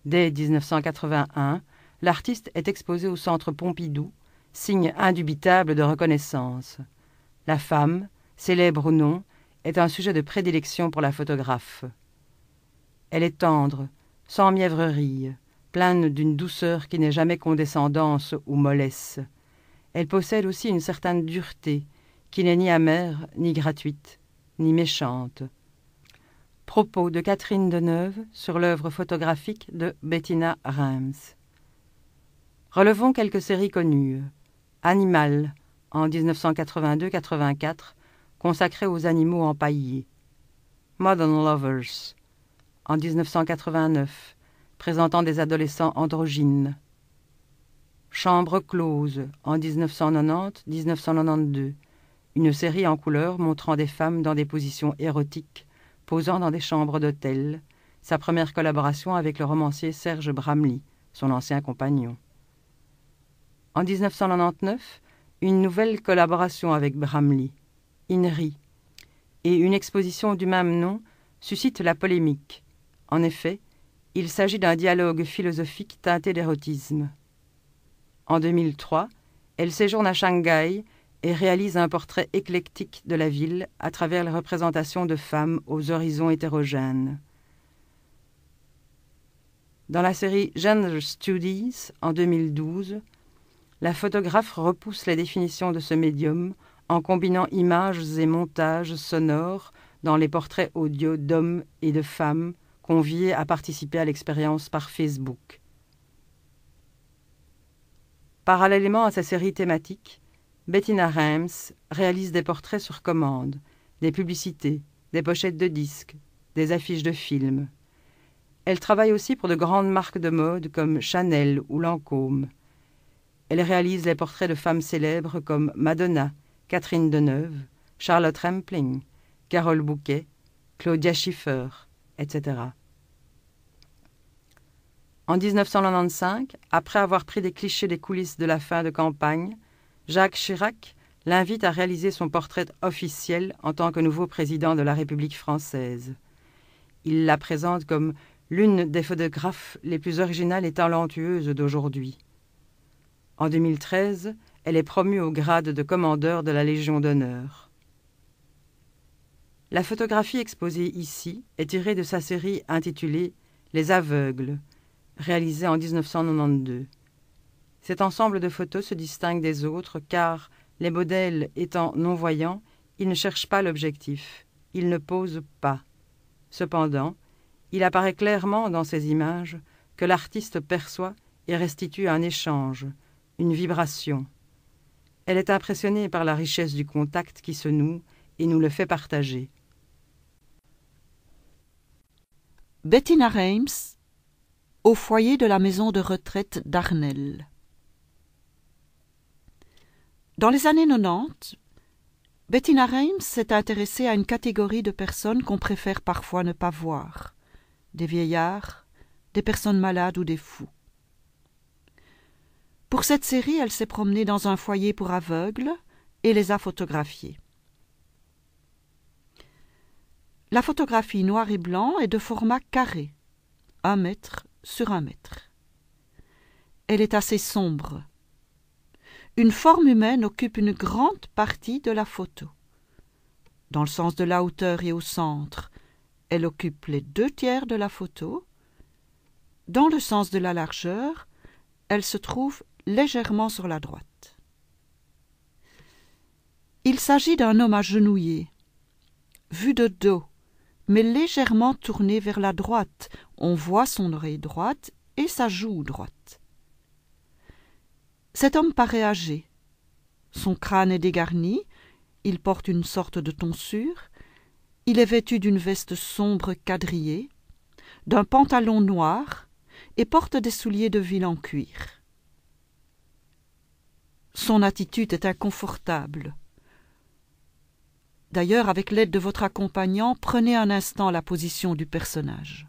Dès 1981, l'artiste est exposée au Centre Pompidou, signe indubitable de reconnaissance. La femme, célèbre ou non, est un sujet de prédilection pour la photographe. Elle est tendre, sans mièvrerie, pleine d'une douceur qui n'est jamais condescendance ou mollesse. Elle possède aussi une certaine dureté, qui n'est ni amère, ni gratuite, ni méchante. Propos de Catherine Deneuve sur l'œuvre photographique de Bettina Reims. Relevons quelques séries connues. Animal, en 1982-84, consacré aux animaux empaillés. Modern Lovers, en 1989, présentant des adolescents androgynes. Chambre close, en 1990-1992, une série en couleur montrant des femmes dans des positions érotiques, posant dans des chambres d'hôtel, sa première collaboration avec le romancier Serge Bramly, son ancien compagnon. En 1999, une nouvelle collaboration avec Bramley, INRI, et une exposition du même nom suscitent la polémique. En effet, il s'agit d'un dialogue philosophique teinté d'érotisme. En 2003, elle séjourne à Shanghai et réalise un portrait éclectique de la ville à travers les représentations de femmes aux horizons hétérogènes. Dans la série Gender Studies en 2012, la photographe repousse la définitions de ce médium en combinant images et montages sonores dans les portraits audio d'hommes et de femmes conviés à participer à l'expérience par Facebook. Parallèlement à sa série thématique, Bettina Reims réalise des portraits sur commande, des publicités, des pochettes de disques, des affiches de films. Elle travaille aussi pour de grandes marques de mode comme Chanel ou Lancôme. Elle réalise les portraits de femmes célèbres comme Madonna, Catherine Deneuve, Charlotte Rampling, Carole Bouquet, Claudia Schiffer, etc. En 1995, après avoir pris des clichés des coulisses de la fin de campagne, Jacques Chirac l'invite à réaliser son portrait officiel en tant que nouveau président de la République française. Il la présente comme l'une des photographes les plus originales et talentueuses d'aujourd'hui. En 2013, elle est promue au grade de commandeur de la Légion d'honneur. La photographie exposée ici est tirée de sa série intitulée Les aveugles, réalisée en 1992. Cet ensemble de photos se distingue des autres car, les modèles étant non-voyants, ils ne cherchent pas l'objectif, ils ne posent pas. Cependant, il apparaît clairement dans ces images que l'artiste perçoit et restitue un échange, une vibration. Elle est impressionnée par la richesse du contact qui se noue et nous le fait partager. Bettina Reims au foyer de la maison de retraite d'Arnel. Dans les années 90, Bettina Reims s'est intéressée à une catégorie de personnes qu'on préfère parfois ne pas voir des vieillards, des personnes malades ou des fous. Pour cette série, elle s'est promenée dans un foyer pour aveugles et les a photographiées. La photographie noir et blanc est de format carré, un mètre sur un mètre. Elle est assez sombre. Une forme humaine occupe une grande partie de la photo. Dans le sens de la hauteur et au centre, elle occupe les deux tiers de la photo. Dans le sens de la largeur, elle se trouve légèrement sur la droite. Il s'agit d'un homme agenouillé, vu de dos, mais légèrement tourné vers la droite. On voit son oreille droite et sa joue droite. Cet homme paraît âgé. Son crâne est dégarni, il porte une sorte de tonsure, il est vêtu d'une veste sombre quadrillée, d'un pantalon noir, et porte des souliers de ville en cuir. Son attitude est inconfortable. D'ailleurs, avec l'aide de votre accompagnant, prenez un instant la position du personnage.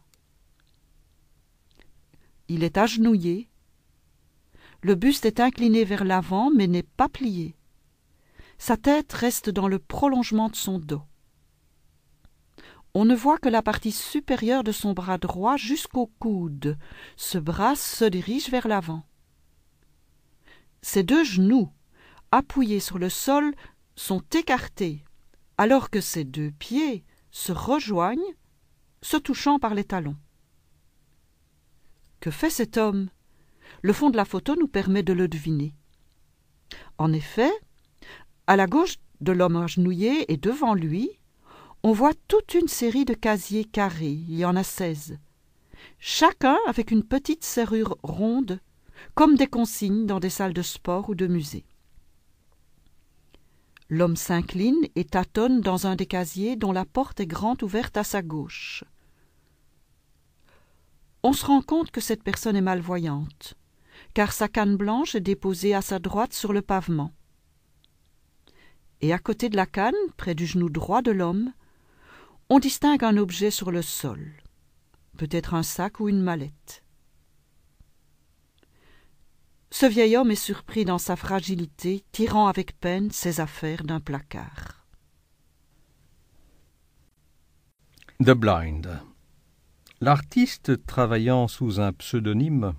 Il est agenouillé. Le buste est incliné vers l'avant mais n'est pas plié. Sa tête reste dans le prolongement de son dos. On ne voit que la partie supérieure de son bras droit jusqu'au coude. Ce bras se dirige vers l'avant. Ses deux genoux, appuyés sur le sol, sont écartés, alors que ses deux pieds se rejoignent, se touchant par les talons. Que fait cet homme Le fond de la photo nous permet de le deviner. En effet, à la gauche de l'homme agenouillé et devant lui, on voit toute une série de casiers carrés, il y en a seize, chacun avec une petite serrure ronde comme des consignes dans des salles de sport ou de musée. L'homme s'incline et tâtonne dans un des casiers dont la porte est grande ouverte à sa gauche. On se rend compte que cette personne est malvoyante, car sa canne blanche est déposée à sa droite sur le pavement. Et à côté de la canne, près du genou droit de l'homme, on distingue un objet sur le sol, peut-être un sac ou une mallette ce vieil homme est surpris dans sa fragilité, tirant avec peine ses affaires d'un placard. The Blind. L'artiste travaillant sous un pseudonyme,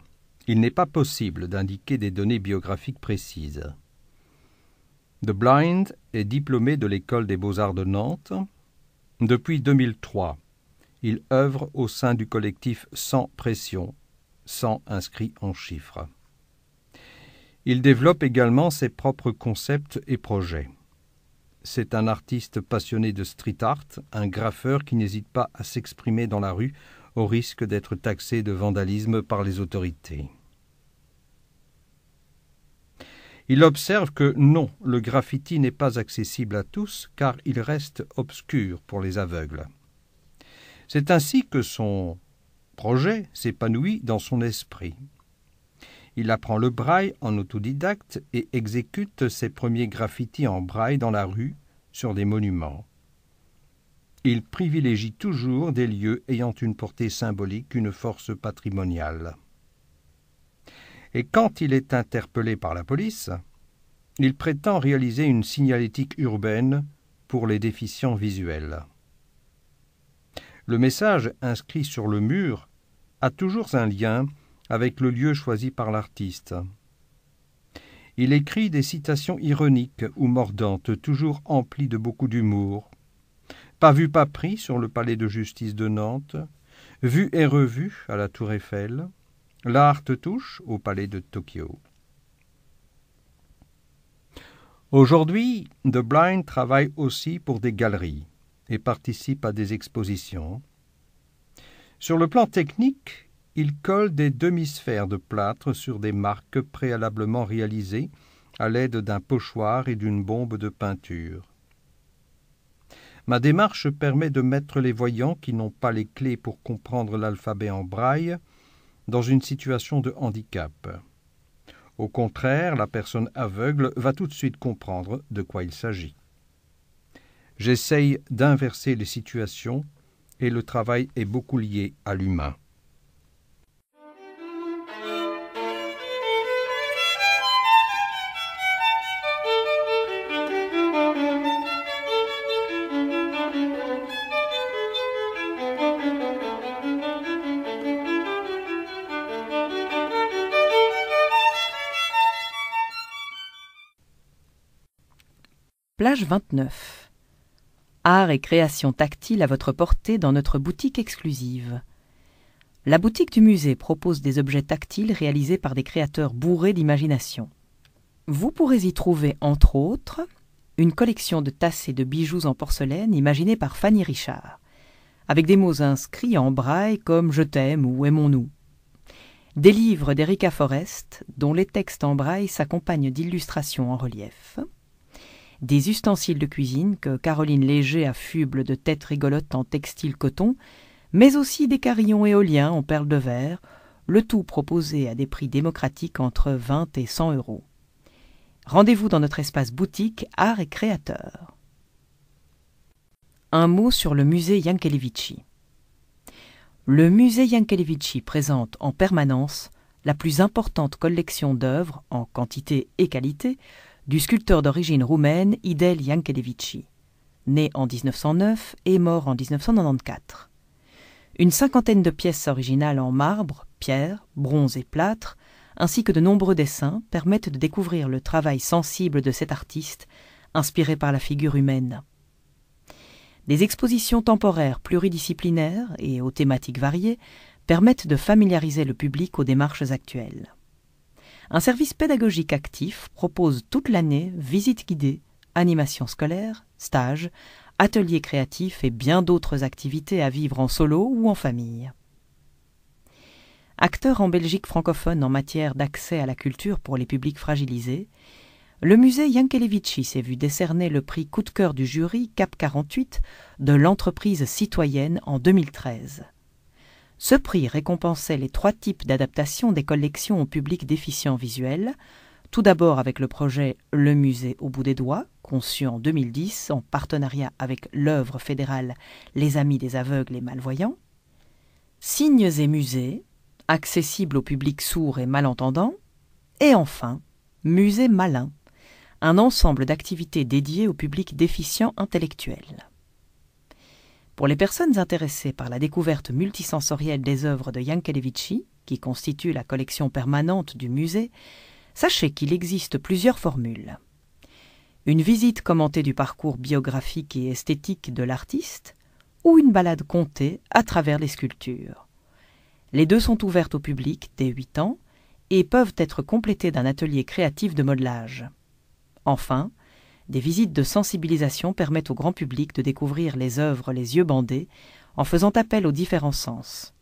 il n'est pas possible d'indiquer des données biographiques précises. The Blind est diplômé de l'École des beaux-arts de Nantes. Depuis 2003, il œuvre au sein du collectif Sans Pression, sans inscrit en chiffres. Il développe également ses propres concepts et projets. C'est un artiste passionné de street art, un graffeur qui n'hésite pas à s'exprimer dans la rue au risque d'être taxé de vandalisme par les autorités. Il observe que non, le graffiti n'est pas accessible à tous car il reste obscur pour les aveugles. C'est ainsi que son projet s'épanouit dans son esprit. Il apprend le braille en autodidacte et exécute ses premiers graffitis en braille dans la rue, sur des monuments. Il privilégie toujours des lieux ayant une portée symbolique, une force patrimoniale. Et quand il est interpellé par la police, il prétend réaliser une signalétique urbaine pour les déficients visuels. Le message inscrit sur le mur a toujours un lien avec le lieu choisi par l'artiste. Il écrit des citations ironiques ou mordantes, toujours emplies de beaucoup d'humour. Pas vu, pas pris sur le palais de justice de Nantes, vu et revu à la Tour Eiffel, l'art touche au palais de Tokyo. Aujourd'hui, The Blind travaille aussi pour des galeries et participe à des expositions. Sur le plan technique, il colle des demi-sphères de plâtre sur des marques préalablement réalisées à l'aide d'un pochoir et d'une bombe de peinture. Ma démarche permet de mettre les voyants qui n'ont pas les clés pour comprendre l'alphabet en braille dans une situation de handicap. Au contraire, la personne aveugle va tout de suite comprendre de quoi il s'agit. J'essaye d'inverser les situations et le travail est beaucoup lié à l'humain. Plage 29. Art et création tactile à votre portée dans notre boutique exclusive. La boutique du musée propose des objets tactiles réalisés par des créateurs bourrés d'imagination. Vous pourrez y trouver, entre autres, une collection de tasses et de bijoux en porcelaine imaginée par Fanny Richard, avec des mots inscrits en braille comme Je t'aime ou Aimons-nous. Des livres d'Erica Forrest, dont les textes en braille s'accompagnent d'illustrations en relief des ustensiles de cuisine que Caroline Léger affuble de têtes rigolotes en textile coton, mais aussi des carillons éoliens en perles de verre, le tout proposé à des prix démocratiques entre 20 et 100 euros. Rendez-vous dans notre espace boutique Art et Créateurs. Un mot sur le musée Yankelevici. Le musée Yankelevici présente en permanence la plus importante collection d'œuvres, en quantité et qualité, du sculpteur d'origine roumaine Idel Yankelevici, né en 1909 et mort en 1994. Une cinquantaine de pièces originales en marbre, pierre, bronze et plâtre, ainsi que de nombreux dessins permettent de découvrir le travail sensible de cet artiste, inspiré par la figure humaine. Des expositions temporaires pluridisciplinaires et aux thématiques variées permettent de familiariser le public aux démarches actuelles. Un service pédagogique actif propose toute l'année visites guidées, animations scolaires, stages, ateliers créatifs et bien d'autres activités à vivre en solo ou en famille. Acteur en Belgique francophone en matière d'accès à la culture pour les publics fragilisés, le musée Yankelevici s'est vu décerner le prix coup de cœur du jury Cap 48 de l'entreprise citoyenne en 2013. Ce prix récompensait les trois types d'adaptation des collections au public déficient visuel, tout d'abord avec le projet Le musée au bout des doigts, conçu en 2010 en partenariat avec l'œuvre fédérale Les Amis des aveugles et malvoyants, Signes et musées, accessibles au public sourd et malentendant, et enfin Musée malin, un ensemble d'activités dédiées au public déficient intellectuel. Pour les personnes intéressées par la découverte multisensorielle des œuvres de Yankelevitchi, qui constitue la collection permanente du musée, sachez qu'il existe plusieurs formules. Une visite commentée du parcours biographique et esthétique de l'artiste, ou une balade contée à travers les sculptures. Les deux sont ouvertes au public dès 8 ans et peuvent être complétées d'un atelier créatif de modelage. Enfin, des visites de sensibilisation permettent au grand public de découvrir les œuvres les yeux bandés en faisant appel aux différents sens.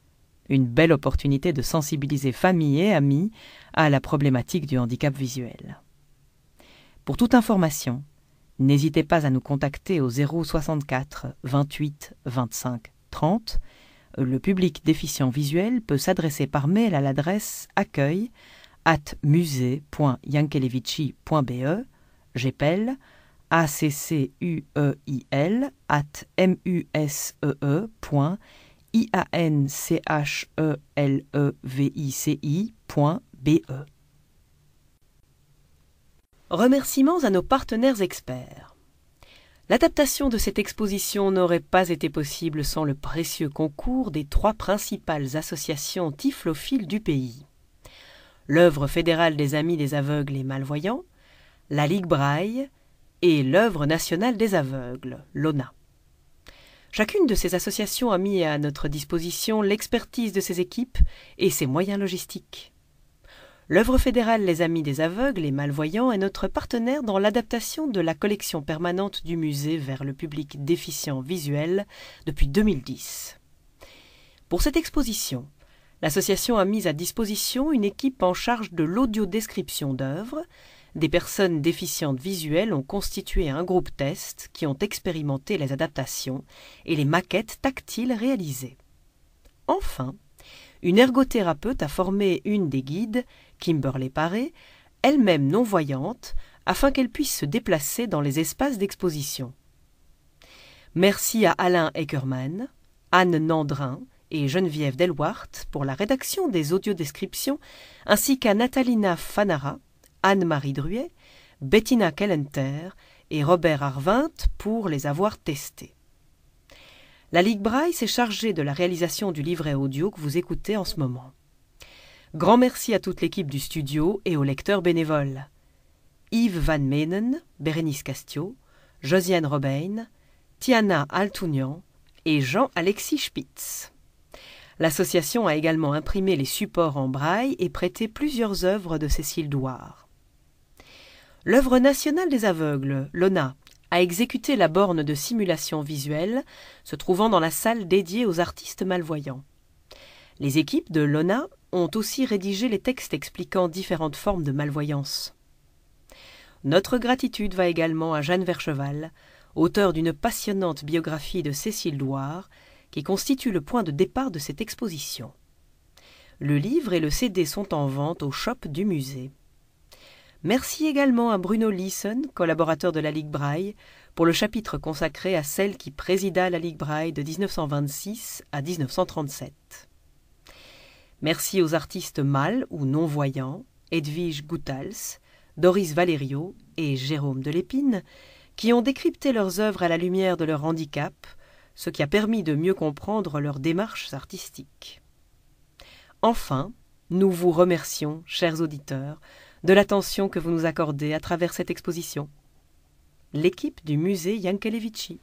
Une belle opportunité de sensibiliser famille et amis à la problématique du handicap visuel. Pour toute information, n'hésitez pas à nous contacter au 064 28 25 30. Le public déficient visuel peut s'adresser par mail à l'adresse accueil at Jepel, a Remerciements à nos partenaires experts. L'adaptation de cette exposition n'aurait pas été possible sans le précieux concours des trois principales associations tiflophiles du pays. L'œuvre fédérale des Amis des aveugles et malvoyants, la Ligue Braille et l'Œuvre nationale des aveugles, l'ONA. Chacune de ces associations a mis à notre disposition l'expertise de ses équipes et ses moyens logistiques. L'œuvre fédérale Les Amis des aveugles et malvoyants est notre partenaire dans l'adaptation de la collection permanente du musée vers le public déficient visuel depuis 2010. Pour cette exposition, l'association a mis à disposition une équipe en charge de l'audiodescription d'œuvres, des personnes déficientes visuelles ont constitué un groupe test qui ont expérimenté les adaptations et les maquettes tactiles réalisées. Enfin, une ergothérapeute a formé une des guides, Kimberley Paré, elle-même non-voyante, afin qu'elle puisse se déplacer dans les espaces d'exposition. Merci à Alain Eckermann, Anne Nandrin et Geneviève Delwart pour la rédaction des audiodescriptions, ainsi qu'à Natalina Fanara Anne-Marie Druet, Bettina Kellenter et Robert Arvint pour les avoir testés. La Ligue Braille s'est chargée de la réalisation du livret audio que vous écoutez en ce moment. Grand merci à toute l'équipe du studio et aux lecteurs bénévoles. Yves Van Menen, Bérénice Castiaux, Josiane Robain, Tiana Altounian et Jean-Alexis Spitz. L'association a également imprimé les supports en braille et prêté plusieurs œuvres de Cécile Douard. L'œuvre nationale des aveugles, l'ONA, a exécuté la borne de simulation visuelle se trouvant dans la salle dédiée aux artistes malvoyants. Les équipes de l'ONA ont aussi rédigé les textes expliquant différentes formes de malvoyance. Notre gratitude va également à Jeanne Vercheval, auteur d'une passionnante biographie de Cécile Loire, qui constitue le point de départ de cette exposition. Le livre et le CD sont en vente au shop du musée. Merci également à Bruno Leeson, collaborateur de la Ligue Braille, pour le chapitre consacré à celle qui présida la Ligue Braille de 1926 à 1937. Merci aux artistes mâles ou non-voyants, Edwige Goutals, Doris Valerio et Jérôme Delépine, qui ont décrypté leurs œuvres à la lumière de leur handicap, ce qui a permis de mieux comprendre leurs démarches artistiques. Enfin, nous vous remercions, chers auditeurs, de l'attention que vous nous accordez à travers cette exposition. L'équipe du musée Yankelevici.